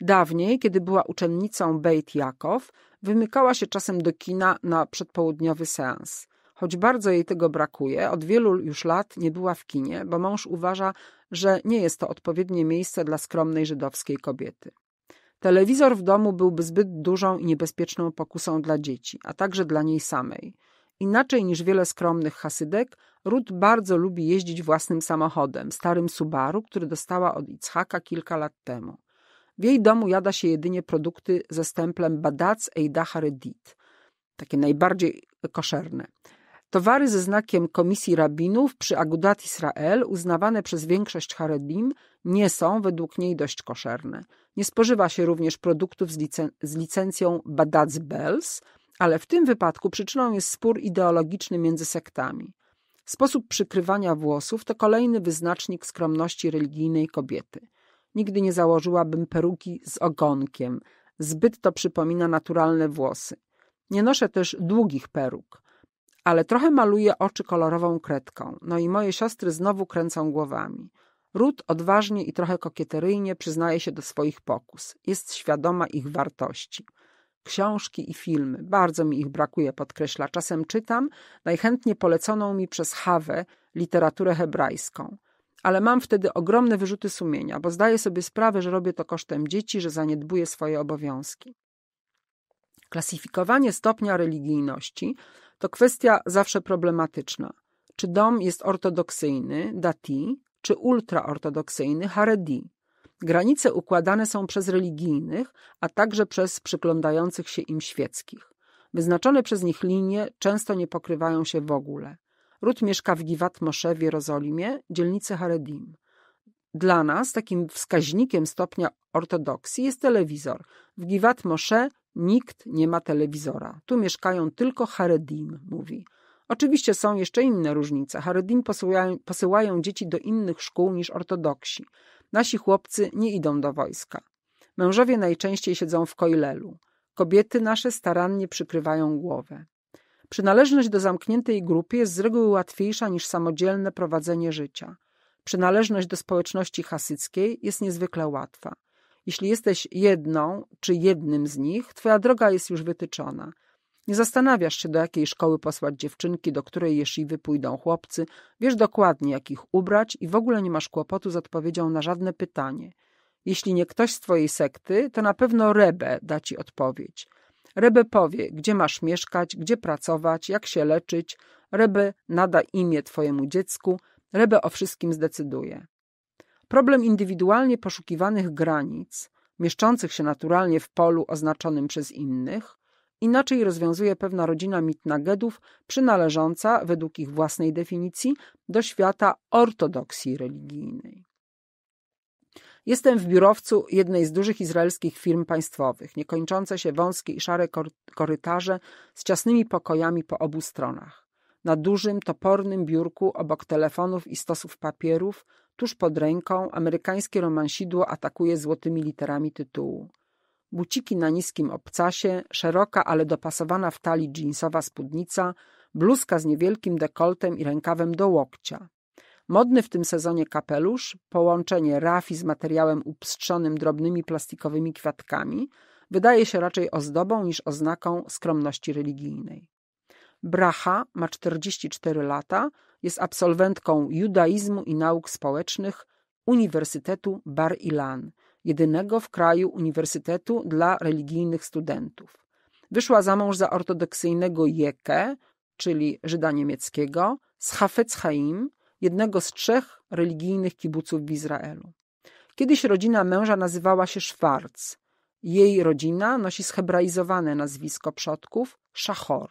Dawniej, kiedy była uczennicą Bejt Jakow, wymykała się czasem do kina na przedpołudniowy seans. Choć bardzo jej tego brakuje, od wielu już lat nie była w kinie, bo mąż uważa, że nie jest to odpowiednie miejsce dla skromnej żydowskiej kobiety. Telewizor w domu byłby zbyt dużą i niebezpieczną pokusą dla dzieci, a także dla niej samej. Inaczej niż wiele skromnych hasydek, Ruth bardzo lubi jeździć własnym samochodem, starym Subaru, który dostała od Itzhaka kilka lat temu. W jej domu jada się jedynie produkty ze stemplem Badac Eidacharedit, takie najbardziej koszerne. Towary ze znakiem Komisji Rabinów przy Agudat Israel, uznawane przez większość Haredim, nie są według niej dość koszerne. Nie spożywa się również produktów z, licen z licencją Badatz Bells, ale w tym wypadku przyczyną jest spór ideologiczny między sektami. Sposób przykrywania włosów to kolejny wyznacznik skromności religijnej kobiety. Nigdy nie założyłabym peruki z ogonkiem, zbyt to przypomina naturalne włosy. Nie noszę też długich peruk ale trochę maluje oczy kolorową kredką. No i moje siostry znowu kręcą głowami. Ruth odważnie i trochę kokieteryjnie przyznaje się do swoich pokus. Jest świadoma ich wartości. Książki i filmy. Bardzo mi ich brakuje, podkreśla. Czasem czytam najchętniej poleconą mi przez Hawę literaturę hebrajską. Ale mam wtedy ogromne wyrzuty sumienia, bo zdaję sobie sprawę, że robię to kosztem dzieci, że zaniedbuję swoje obowiązki. Klasyfikowanie stopnia religijności to kwestia zawsze problematyczna. Czy dom jest ortodoksyjny, dati, czy ultraortodoksyjny, haredi? Granice układane są przez religijnych, a także przez przyglądających się im świeckich. Wyznaczone przez nich linie często nie pokrywają się w ogóle. Ród mieszka w Giwat Mosze w Jerozolimie, dzielnicy Haredim. Dla nas takim wskaźnikiem stopnia ortodoksji jest telewizor. W Giwat Mosze Nikt nie ma telewizora. Tu mieszkają tylko Haredim, mówi. Oczywiście są jeszcze inne różnice. Haredim posyłają, posyłają dzieci do innych szkół niż ortodoksi. Nasi chłopcy nie idą do wojska. Mężowie najczęściej siedzą w koilelu. Kobiety nasze starannie przykrywają głowę. Przynależność do zamkniętej grupy jest z reguły łatwiejsza niż samodzielne prowadzenie życia. Przynależność do społeczności hasyckiej jest niezwykle łatwa. Jeśli jesteś jedną czy jednym z nich, twoja droga jest już wytyczona. Nie zastanawiasz się, do jakiej szkoły posłać dziewczynki, do której jesziwy pójdą chłopcy, wiesz dokładnie, jak ich ubrać i w ogóle nie masz kłopotu z odpowiedzią na żadne pytanie. Jeśli nie ktoś z twojej sekty, to na pewno Rebe da ci odpowiedź. Rebe powie, gdzie masz mieszkać, gdzie pracować, jak się leczyć. Rebe nada imię twojemu dziecku. Rebe o wszystkim zdecyduje. Problem indywidualnie poszukiwanych granic, mieszczących się naturalnie w polu oznaczonym przez innych, inaczej rozwiązuje pewna rodzina mitnagedów przynależąca, według ich własnej definicji, do świata ortodoksji religijnej. Jestem w biurowcu jednej z dużych izraelskich firm państwowych, niekończące się wąskie i szare korytarze z ciasnymi pokojami po obu stronach na dużym, topornym biurku obok telefonów i stosów papierów, tuż pod ręką, amerykańskie romansidło atakuje złotymi literami tytułu. Buciki na niskim obcasie, szeroka, ale dopasowana w talii dżinsowa spódnica, bluzka z niewielkim dekoltem i rękawem do łokcia. Modny w tym sezonie kapelusz, połączenie rafi z materiałem upstrzonym drobnymi plastikowymi kwiatkami, wydaje się raczej ozdobą niż oznaką skromności religijnej. Bracha ma 44 lata, jest absolwentką judaizmu i nauk społecznych Uniwersytetu Bar-Ilan, jedynego w kraju uniwersytetu dla religijnych studentów. Wyszła za mąż za ortodoksyjnego Jekę, czyli Żyda niemieckiego, z Hafetz Haim, jednego z trzech religijnych kibuców w Izraelu. Kiedyś rodzina męża nazywała się Schwartz, Jej rodzina nosi shebraizowane nazwisko przodków Szachor.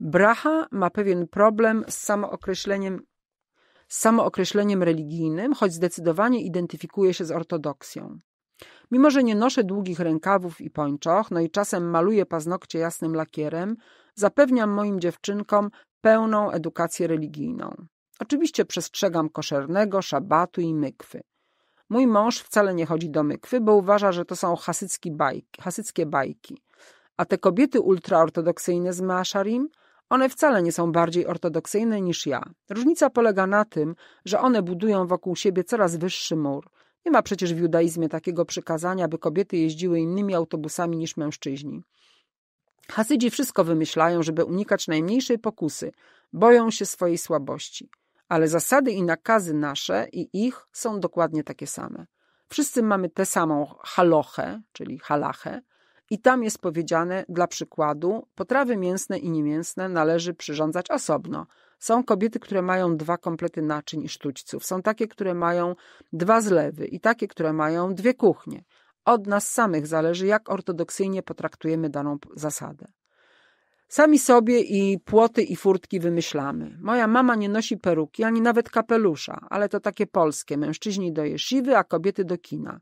Bracha ma pewien problem z samookreśleniem, z samookreśleniem religijnym, choć zdecydowanie identyfikuje się z ortodoksją. Mimo, że nie noszę długich rękawów i pończoch, no i czasem maluję paznokcie jasnym lakierem, zapewniam moim dziewczynkom pełną edukację religijną. Oczywiście przestrzegam koszernego, szabatu i mykwy. Mój mąż wcale nie chodzi do mykwy, bo uważa, że to są hasyckie bajki. Hasyckie bajki. A te kobiety ultraortodoksyjne z Masharim one wcale nie są bardziej ortodoksyjne niż ja. Różnica polega na tym, że one budują wokół siebie coraz wyższy mur. Nie ma przecież w judaizmie takiego przykazania, by kobiety jeździły innymi autobusami niż mężczyźni. Hasydzi wszystko wymyślają, żeby unikać najmniejszej pokusy. Boją się swojej słabości. Ale zasady i nakazy nasze i ich są dokładnie takie same. Wszyscy mamy tę samą halochę, czyli halachę, i tam jest powiedziane, dla przykładu, potrawy mięsne i niemięsne należy przyrządzać osobno. Są kobiety, które mają dwa komplety naczyń i sztućców, są takie, które mają dwa zlewy i takie, które mają dwie kuchnie. Od nas samych zależy, jak ortodoksyjnie potraktujemy daną zasadę. Sami sobie i płoty i furtki wymyślamy. Moja mama nie nosi peruki ani nawet kapelusza, ale to takie polskie. Mężczyźni do jeszywy, a kobiety do kina.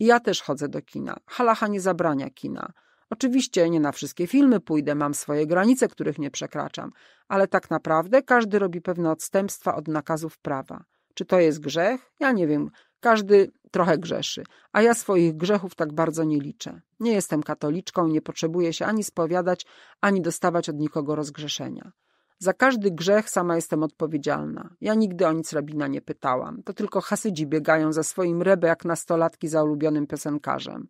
Ja też chodzę do kina. Halacha nie zabrania kina. Oczywiście nie na wszystkie filmy pójdę, mam swoje granice, których nie przekraczam, ale tak naprawdę każdy robi pewne odstępstwa od nakazów prawa. Czy to jest grzech? Ja nie wiem. Każdy trochę grzeszy, a ja swoich grzechów tak bardzo nie liczę. Nie jestem katoliczką, nie potrzebuję się ani spowiadać, ani dostawać od nikogo rozgrzeszenia. Za każdy grzech sama jestem odpowiedzialna. Ja nigdy o nic rabina nie pytałam. To tylko hasydzi biegają za swoim rebe jak nastolatki za ulubionym piosenkarzem.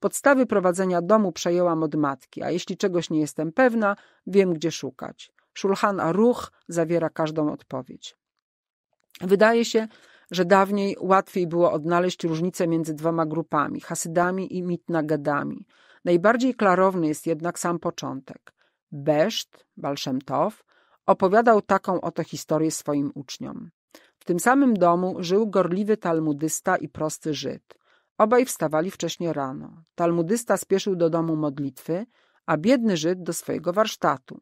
Podstawy prowadzenia domu przejęłam od matki, a jeśli czegoś nie jestem pewna, wiem gdzie szukać. Szulchan Aruch zawiera każdą odpowiedź. Wydaje się, że dawniej łatwiej było odnaleźć różnicę między dwoma grupami, hasydami i mitnagadami. Najbardziej klarowny jest jednak sam początek. Beszt, Balszemtow, Opowiadał taką oto historię swoim uczniom. W tym samym domu żył gorliwy talmudysta i prosty Żyd. Obaj wstawali wcześnie rano. Talmudysta spieszył do domu modlitwy, a biedny Żyd do swojego warsztatu.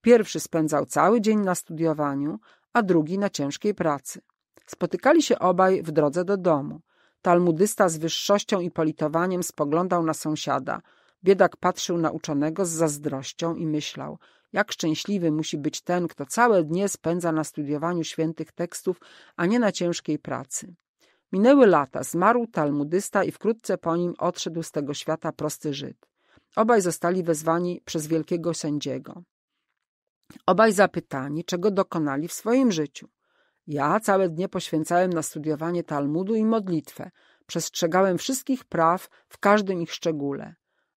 Pierwszy spędzał cały dzień na studiowaniu, a drugi na ciężkiej pracy. Spotykali się obaj w drodze do domu. Talmudysta z wyższością i politowaniem spoglądał na sąsiada – Biedak patrzył na uczonego z zazdrością i myślał, jak szczęśliwy musi być ten, kto całe dnie spędza na studiowaniu świętych tekstów, a nie na ciężkiej pracy. Minęły lata, zmarł talmudysta i wkrótce po nim odszedł z tego świata prosty Żyd. Obaj zostali wezwani przez wielkiego sędziego. Obaj zapytani, czego dokonali w swoim życiu. Ja całe dnie poświęcałem na studiowanie Talmudu i modlitwę. Przestrzegałem wszystkich praw w każdym ich szczególe.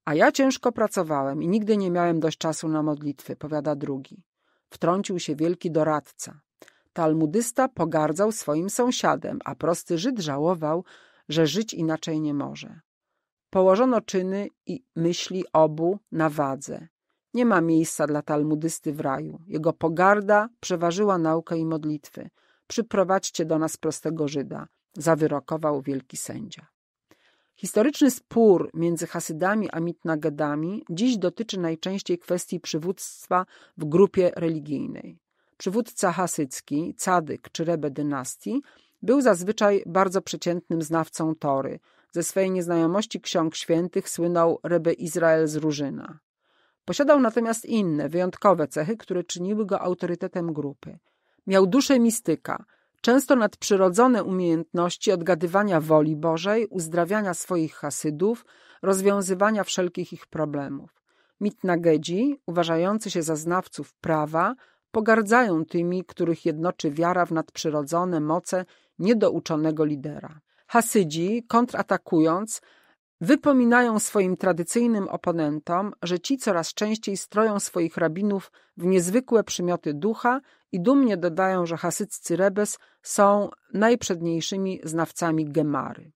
A ja ciężko pracowałem i nigdy nie miałem dość czasu na modlitwy, powiada drugi. Wtrącił się wielki doradca. Talmudysta pogardzał swoim sąsiadem, a prosty Żyd żałował, że żyć inaczej nie może. Położono czyny i myśli obu na wadze. Nie ma miejsca dla talmudysty w raju. Jego pogarda przeważyła naukę i modlitwy. Przyprowadźcie do nas prostego Żyda, zawyrokował wielki sędzia. Historyczny spór między Hasydami a Mitnagedami dziś dotyczy najczęściej kwestii przywództwa w grupie religijnej. Przywódca hasycki, cadyk czy rebe dynastii był zazwyczaj bardzo przeciętnym znawcą Tory. Ze swej nieznajomości ksiąg świętych słynął rebe Izrael z Różyna. Posiadał natomiast inne, wyjątkowe cechy, które czyniły go autorytetem grupy. Miał duszę mistyka – Często nadprzyrodzone umiejętności odgadywania woli Bożej, uzdrawiania swoich hasydów, rozwiązywania wszelkich ich problemów. Mitnagedzi, uważający się za znawców prawa, pogardzają tymi, których jednoczy wiara w nadprzyrodzone moce niedouczonego lidera. Hasydzi, kontratakując, wypominają swoim tradycyjnym oponentom, że ci coraz częściej stroją swoich rabinów w niezwykłe przymioty ducha i dumnie dodają, że hasyccy rebes są najprzedniejszymi znawcami Gemary.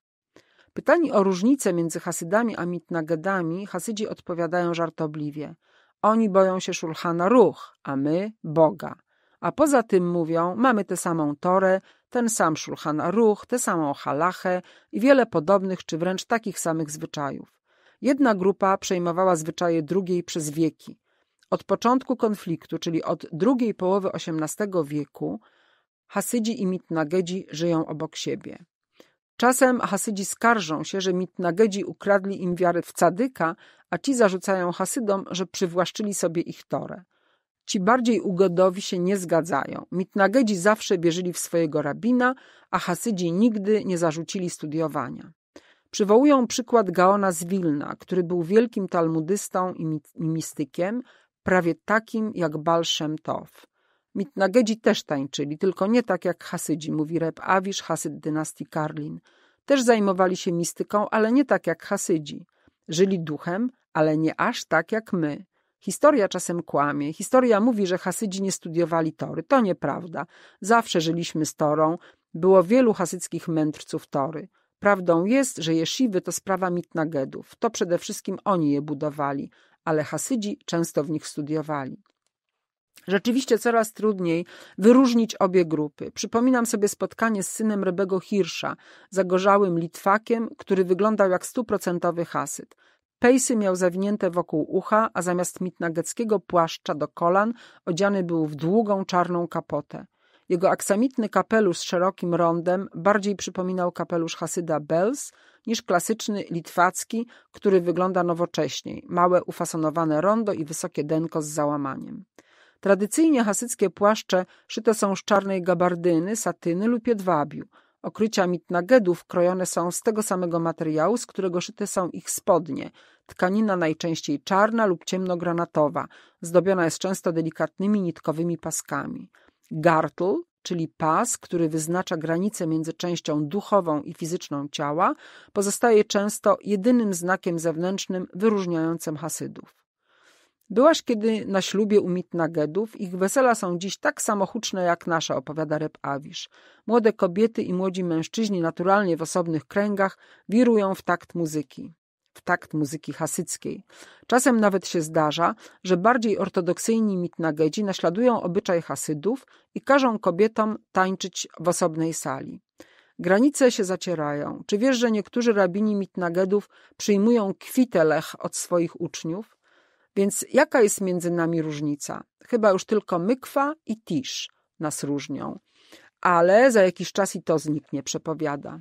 Pytani o różnicę między Hasydami a Mitnagedami, Hasydzi odpowiadają żartobliwie. Oni boją się Szulchana Ruch, a my Boga. A poza tym mówią, mamy tę samą Torę, ten sam szulchan ruch, tę samą halachę i wiele podobnych czy wręcz takich samych zwyczajów. Jedna grupa przejmowała zwyczaje drugiej przez wieki. Od początku konfliktu, czyli od drugiej połowy XVIII wieku, Hasydzi i Mitnagedzi żyją obok siebie. Czasem Hasydzi skarżą się, że Mitnagedzi ukradli im wiarę w Cadyka, a ci zarzucają Hasydom, że przywłaszczyli sobie ich Torę. Ci bardziej ugodowi się nie zgadzają. Mitnagedzi zawsze wierzyli w swojego rabina, a Hasydzi nigdy nie zarzucili studiowania. Przywołują przykład Gaona z Wilna, który był wielkim talmudystą i mistykiem, prawie takim jak Bal Shem Tov. Mitnagedzi też tańczyli, tylko nie tak jak Hasydzi, mówi Reb Awisz, Hasyd dynastii Karlin. Też zajmowali się mistyką, ale nie tak jak Hasydzi. Żyli duchem, ale nie aż tak jak my. Historia czasem kłamie. Historia mówi, że Hasydzi nie studiowali Tory. To nieprawda. Zawsze żyliśmy z Torą. Było wielu hasyckich mędrców Tory. Prawdą jest, że jesziwy to sprawa mitnagedów. To przede wszystkim oni je budowali, ale Hasydzi często w nich studiowali. Rzeczywiście coraz trudniej wyróżnić obie grupy. Przypominam sobie spotkanie z synem Rebego Hirsza, zagorzałym Litwakiem, który wyglądał jak stuprocentowy hasyd. Pejsy miał zawinięte wokół ucha, a zamiast mitnageckiego płaszcza do kolan odziany był w długą czarną kapotę. Jego aksamitny kapelusz z szerokim rondem bardziej przypominał kapelusz Hasyda Bells niż klasyczny litwacki, który wygląda nowocześniej. Małe ufasonowane rondo i wysokie denko z załamaniem. Tradycyjnie hasyckie płaszcze szyte są z czarnej gabardyny, satyny lub jedwabiu – Okrycia mitnagedów krojone są z tego samego materiału, z którego szyte są ich spodnie. Tkanina najczęściej czarna lub ciemnogranatowa, zdobiona jest często delikatnymi nitkowymi paskami. Gartl, czyli pas, który wyznacza granicę między częścią duchową i fizyczną ciała, pozostaje często jedynym znakiem zewnętrznym wyróżniającym Hasydów. Byłaś kiedy na ślubie u Mitnagedów, ich wesela są dziś tak samo huczne jak nasze, opowiada Reb Awisz. Młode kobiety i młodzi mężczyźni naturalnie w osobnych kręgach wirują w takt muzyki. W takt muzyki hasyckiej. Czasem nawet się zdarza, że bardziej ortodoksyjni mitnagedzi naśladują obyczaj hasydów i każą kobietom tańczyć w osobnej sali. Granice się zacierają. Czy wiesz, że niektórzy rabini mitnagedów przyjmują kwitelech od swoich uczniów? Więc jaka jest między nami różnica? Chyba już tylko mykwa i tisz nas różnią. Ale za jakiś czas i to zniknie, przepowiada.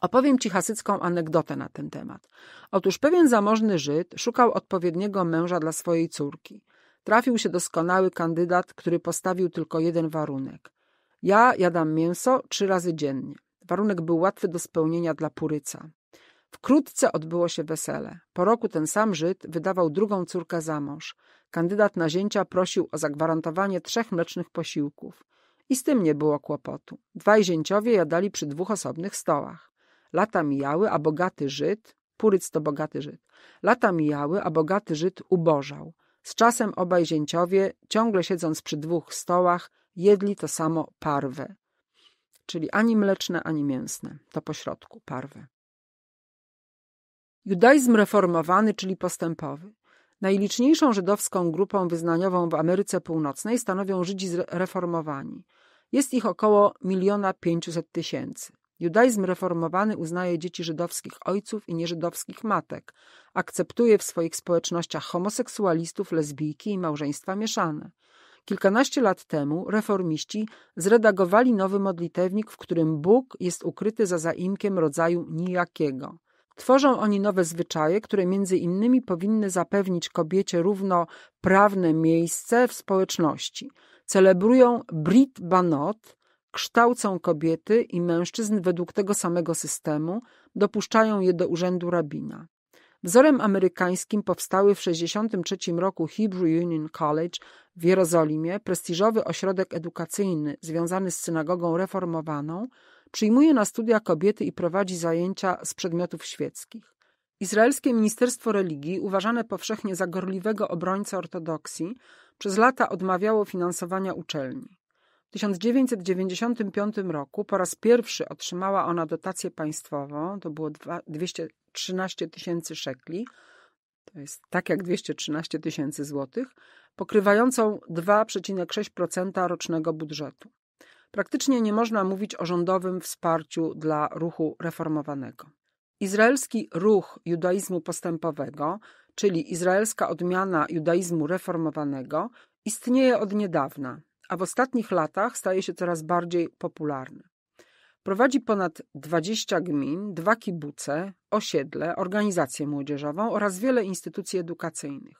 Opowiem ci hasycką anegdotę na ten temat. Otóż pewien zamożny Żyd szukał odpowiedniego męża dla swojej córki. Trafił się doskonały kandydat, który postawił tylko jeden warunek. Ja jadam mięso trzy razy dziennie. Warunek był łatwy do spełnienia dla Puryca. Wkrótce odbyło się wesele. Po roku ten sam Żyd wydawał drugą córkę za mąż. Kandydat na zięcia prosił o zagwarantowanie trzech mlecznych posiłków. I z tym nie było kłopotu. Dwaj zięciowie jadali przy dwóch osobnych stołach. Lata mijały, a bogaty Żyd, Puryc to bogaty Żyd, lata mijały, a bogaty Żyd ubożał. Z czasem obaj zięciowie, ciągle siedząc przy dwóch stołach, jedli to samo parwę. Czyli ani mleczne, ani mięsne. To pośrodku, parwę. Judaizm reformowany, czyli postępowy. Najliczniejszą żydowską grupą wyznaniową w Ameryce Północnej stanowią Żydzi reformowani. Jest ich około miliona pięciuset tysięcy. Judaizm reformowany uznaje dzieci żydowskich ojców i nieżydowskich matek, akceptuje w swoich społecznościach homoseksualistów, lesbijki i małżeństwa mieszane. Kilkanaście lat temu reformiści zredagowali nowy modlitewnik, w którym Bóg jest ukryty za zaimkiem rodzaju nijakiego – Tworzą oni nowe zwyczaje, które między innymi powinny zapewnić kobiecie równoprawne miejsce w społeczności. Celebrują Brit Banot, kształcą kobiety i mężczyzn według tego samego systemu, dopuszczają je do urzędu rabina. Wzorem amerykańskim powstały w 1963 roku Hebrew Union College w Jerozolimie, prestiżowy ośrodek edukacyjny związany z synagogą reformowaną, Przyjmuje na studia kobiety i prowadzi zajęcia z przedmiotów świeckich. Izraelskie Ministerstwo Religii, uważane powszechnie za gorliwego obrońcę ortodoksji, przez lata odmawiało finansowania uczelni. W 1995 roku po raz pierwszy otrzymała ona dotację państwową, to było 213 tysięcy szekli, to jest tak jak 213 tysięcy złotych, pokrywającą 2,6% rocznego budżetu praktycznie nie można mówić o rządowym wsparciu dla ruchu reformowanego. Izraelski ruch judaizmu postępowego, czyli izraelska odmiana judaizmu reformowanego, istnieje od niedawna, a w ostatnich latach staje się coraz bardziej popularny. Prowadzi ponad 20 gmin, dwa kibuce, osiedle, organizację młodzieżową oraz wiele instytucji edukacyjnych.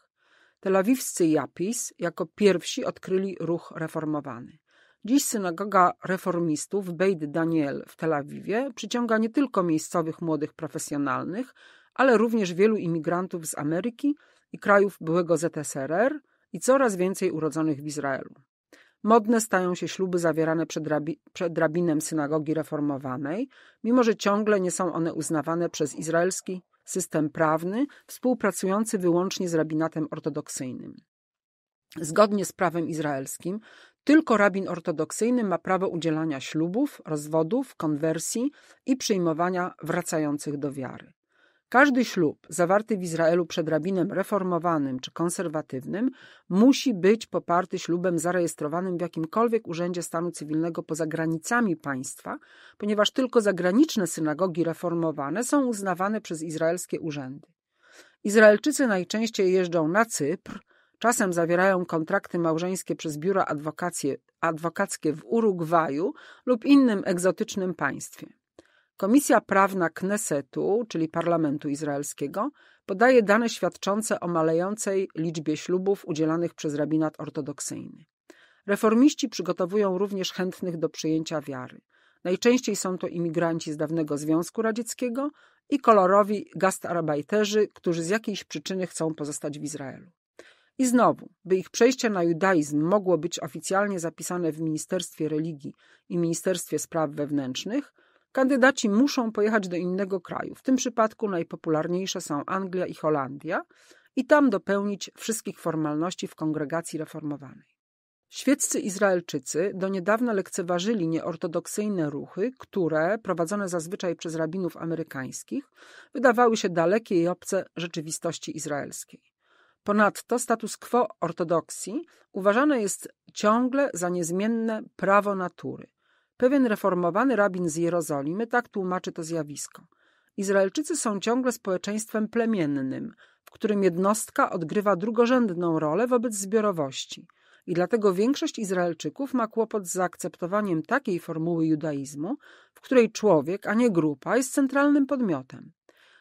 Telawiwscy Japis jako pierwsi odkryli ruch reformowany. Dziś synagoga reformistów Beit Daniel w Tel Awiwie przyciąga nie tylko miejscowych młodych profesjonalnych, ale również wielu imigrantów z Ameryki i krajów byłego ZSRR i coraz więcej urodzonych w Izraelu. Modne stają się śluby zawierane przed, rabi przed rabinem synagogi reformowanej, mimo że ciągle nie są one uznawane przez izraelski system prawny współpracujący wyłącznie z rabinatem ortodoksyjnym. Zgodnie z prawem izraelskim, tylko rabin ortodoksyjny ma prawo udzielania ślubów, rozwodów, konwersji i przyjmowania wracających do wiary. Każdy ślub zawarty w Izraelu przed rabinem reformowanym czy konserwatywnym musi być poparty ślubem zarejestrowanym w jakimkolwiek urzędzie stanu cywilnego poza granicami państwa, ponieważ tylko zagraniczne synagogi reformowane są uznawane przez izraelskie urzędy. Izraelczycy najczęściej jeżdżą na Cypr, Czasem zawierają kontrakty małżeńskie przez biura adwokackie w Urugwaju lub innym egzotycznym państwie. Komisja Prawna Knesetu, czyli Parlamentu Izraelskiego, podaje dane świadczące o malejącej liczbie ślubów udzielanych przez rabinat ortodoksyjny. Reformiści przygotowują również chętnych do przyjęcia wiary. Najczęściej są to imigranci z dawnego Związku Radzieckiego i kolorowi gastarbeiterzy, którzy z jakiejś przyczyny chcą pozostać w Izraelu. I znowu, by ich przejście na judaizm mogło być oficjalnie zapisane w Ministerstwie Religii i Ministerstwie Spraw Wewnętrznych, kandydaci muszą pojechać do innego kraju. W tym przypadku najpopularniejsze są Anglia i Holandia i tam dopełnić wszystkich formalności w kongregacji reformowanej. Świeccy Izraelczycy do niedawna lekceważyli nieortodoksyjne ruchy, które, prowadzone zazwyczaj przez rabinów amerykańskich, wydawały się dalekie i obce rzeczywistości izraelskiej. Ponadto status quo ortodoksji uważane jest ciągle za niezmienne prawo natury. Pewien reformowany rabin z Jerozolimy tak tłumaczy to zjawisko. Izraelczycy są ciągle społeczeństwem plemiennym, w którym jednostka odgrywa drugorzędną rolę wobec zbiorowości. I dlatego większość Izraelczyków ma kłopot z zaakceptowaniem takiej formuły judaizmu, w której człowiek, a nie grupa, jest centralnym podmiotem.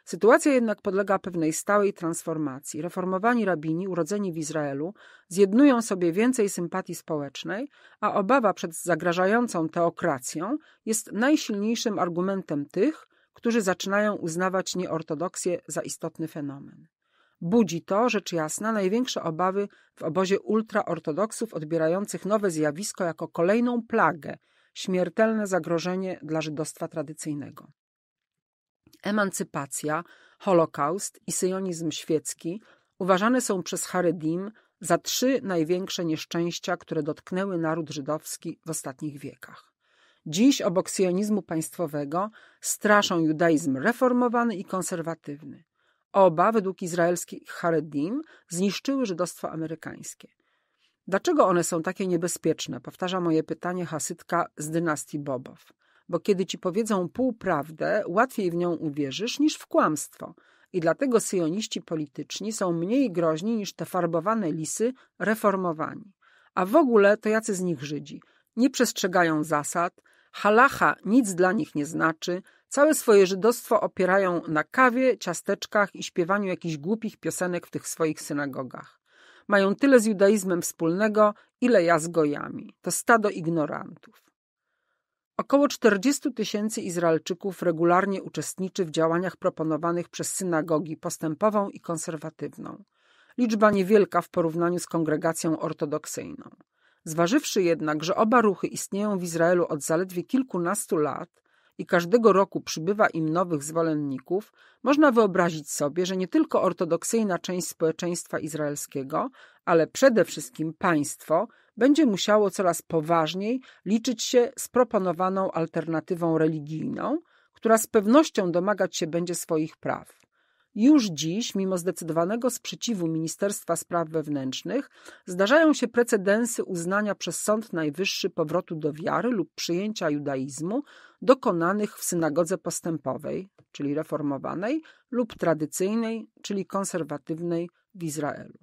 Sytuacja jednak podlega pewnej stałej transformacji. Reformowani rabini, urodzeni w Izraelu, zjednują sobie więcej sympatii społecznej, a obawa przed zagrażającą teokracją jest najsilniejszym argumentem tych, którzy zaczynają uznawać nieortodoksję za istotny fenomen. Budzi to, rzecz jasna, największe obawy w obozie ultraortodoksów odbierających nowe zjawisko jako kolejną plagę, śmiertelne zagrożenie dla żydostwa tradycyjnego emancypacja, Holokaust i syjonizm świecki uważane są przez Haredim za trzy największe nieszczęścia, które dotknęły naród żydowski w ostatnich wiekach. Dziś obok syjonizmu państwowego straszą judaizm reformowany i konserwatywny. Oba, według izraelskich Haredim, zniszczyły żydostwo amerykańskie. Dlaczego one są takie niebezpieczne? Powtarza moje pytanie hasydka z dynastii Bobow bo kiedy ci powiedzą półprawdę, łatwiej w nią uwierzysz niż w kłamstwo. I dlatego syjoniści polityczni są mniej groźni niż te farbowane lisy reformowani. A w ogóle to jacy z nich Żydzi? Nie przestrzegają zasad, halacha nic dla nich nie znaczy, całe swoje żydostwo opierają na kawie, ciasteczkach i śpiewaniu jakichś głupich piosenek w tych swoich synagogach mają tyle z judaizmem wspólnego, ile ja z gojami. To stado ignorantów. Około 40 tysięcy Izraelczyków regularnie uczestniczy w działaniach proponowanych przez synagogi postępową i konserwatywną. Liczba niewielka w porównaniu z kongregacją ortodoksyjną. Zważywszy jednak, że oba ruchy istnieją w Izraelu od zaledwie kilkunastu lat i każdego roku przybywa im nowych zwolenników, można wyobrazić sobie, że nie tylko ortodoksyjna część społeczeństwa izraelskiego, ale przede wszystkim państwo będzie musiało coraz poważniej liczyć się z proponowaną alternatywą religijną, która z pewnością domagać się będzie swoich praw. Już dziś, mimo zdecydowanego sprzeciwu Ministerstwa Spraw Wewnętrznych, zdarzają się precedensy uznania przez Sąd Najwyższy powrotu do wiary lub przyjęcia judaizmu dokonanych w synagodze postępowej, czyli reformowanej, lub tradycyjnej, czyli konserwatywnej w Izraelu.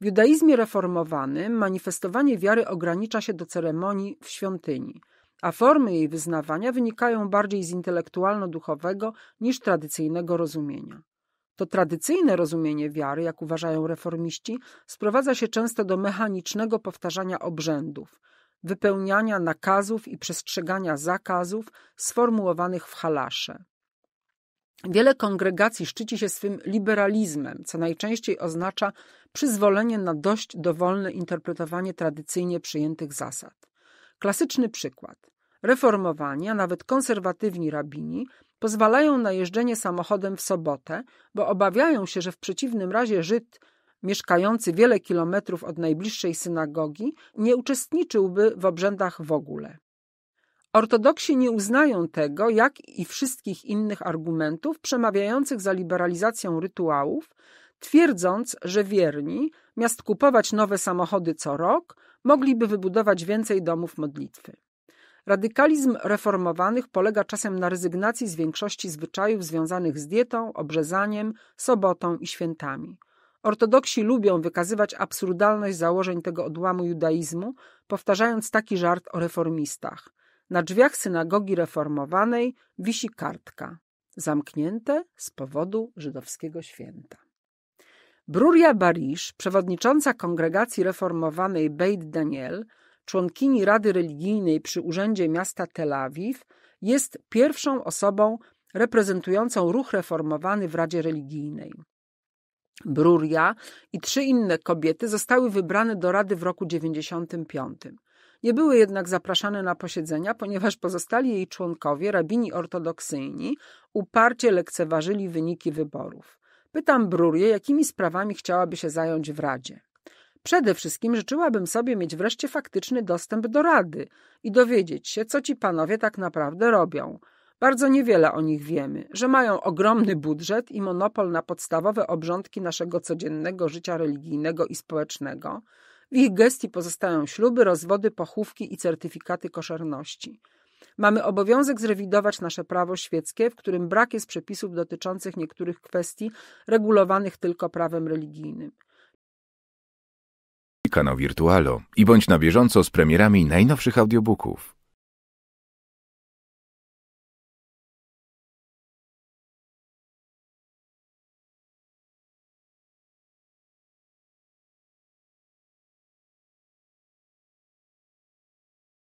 W judaizmie reformowanym manifestowanie wiary ogranicza się do ceremonii w świątyni, a formy jej wyznawania wynikają bardziej z intelektualno-duchowego niż tradycyjnego rozumienia. To tradycyjne rozumienie wiary, jak uważają reformiści, sprowadza się często do mechanicznego powtarzania obrzędów, wypełniania nakazów i przestrzegania zakazów sformułowanych w halasze. Wiele kongregacji szczyci się swym liberalizmem, co najczęściej oznacza przyzwolenie na dość dowolne interpretowanie tradycyjnie przyjętych zasad. Klasyczny przykład. Reformowani, a nawet konserwatywni rabini pozwalają na jeżdżenie samochodem w sobotę, bo obawiają się, że w przeciwnym razie Żyd mieszkający wiele kilometrów od najbliższej synagogi nie uczestniczyłby w obrzędach w ogóle. Ortodoksi nie uznają tego, jak i wszystkich innych argumentów przemawiających za liberalizacją rytuałów, twierdząc, że wierni, miast kupować nowe samochody co rok, mogliby wybudować więcej domów modlitwy. Radykalizm reformowanych polega czasem na rezygnacji z większości zwyczajów związanych z dietą, obrzezaniem, sobotą i świętami. Ortodoksi lubią wykazywać absurdalność założeń tego odłamu judaizmu, powtarzając taki żart o reformistach. Na drzwiach synagogi reformowanej wisi kartka. Zamknięte z powodu żydowskiego święta. Bruria Barish, przewodnicząca kongregacji reformowanej Beit Daniel, członkini Rady Religijnej przy Urzędzie Miasta Tel Awiw, jest pierwszą osobą reprezentującą ruch reformowany w Radzie Religijnej. Bruria i trzy inne kobiety zostały wybrane do Rady w roku 1995. Nie były jednak zapraszane na posiedzenia, ponieważ pozostali jej członkowie, rabini ortodoksyjni, uparcie lekceważyli wyniki wyborów. Pytam Brurię, jakimi sprawami chciałaby się zająć w Radzie. Przede wszystkim życzyłabym sobie mieć wreszcie faktyczny dostęp do Rady i dowiedzieć się, co ci panowie tak naprawdę robią. Bardzo niewiele o nich wiemy, że mają ogromny budżet i monopol na podstawowe obrządki naszego codziennego życia religijnego i społecznego. W ich gestii pozostają śluby, rozwody, pochówki i certyfikaty koszerności. Mamy obowiązek zrewidować nasze prawo świeckie, w którym brak jest przepisów dotyczących niektórych kwestii regulowanych tylko prawem religijnym. Kanał Virtualo i bądź na bieżąco z premierami najnowszych audiobooków.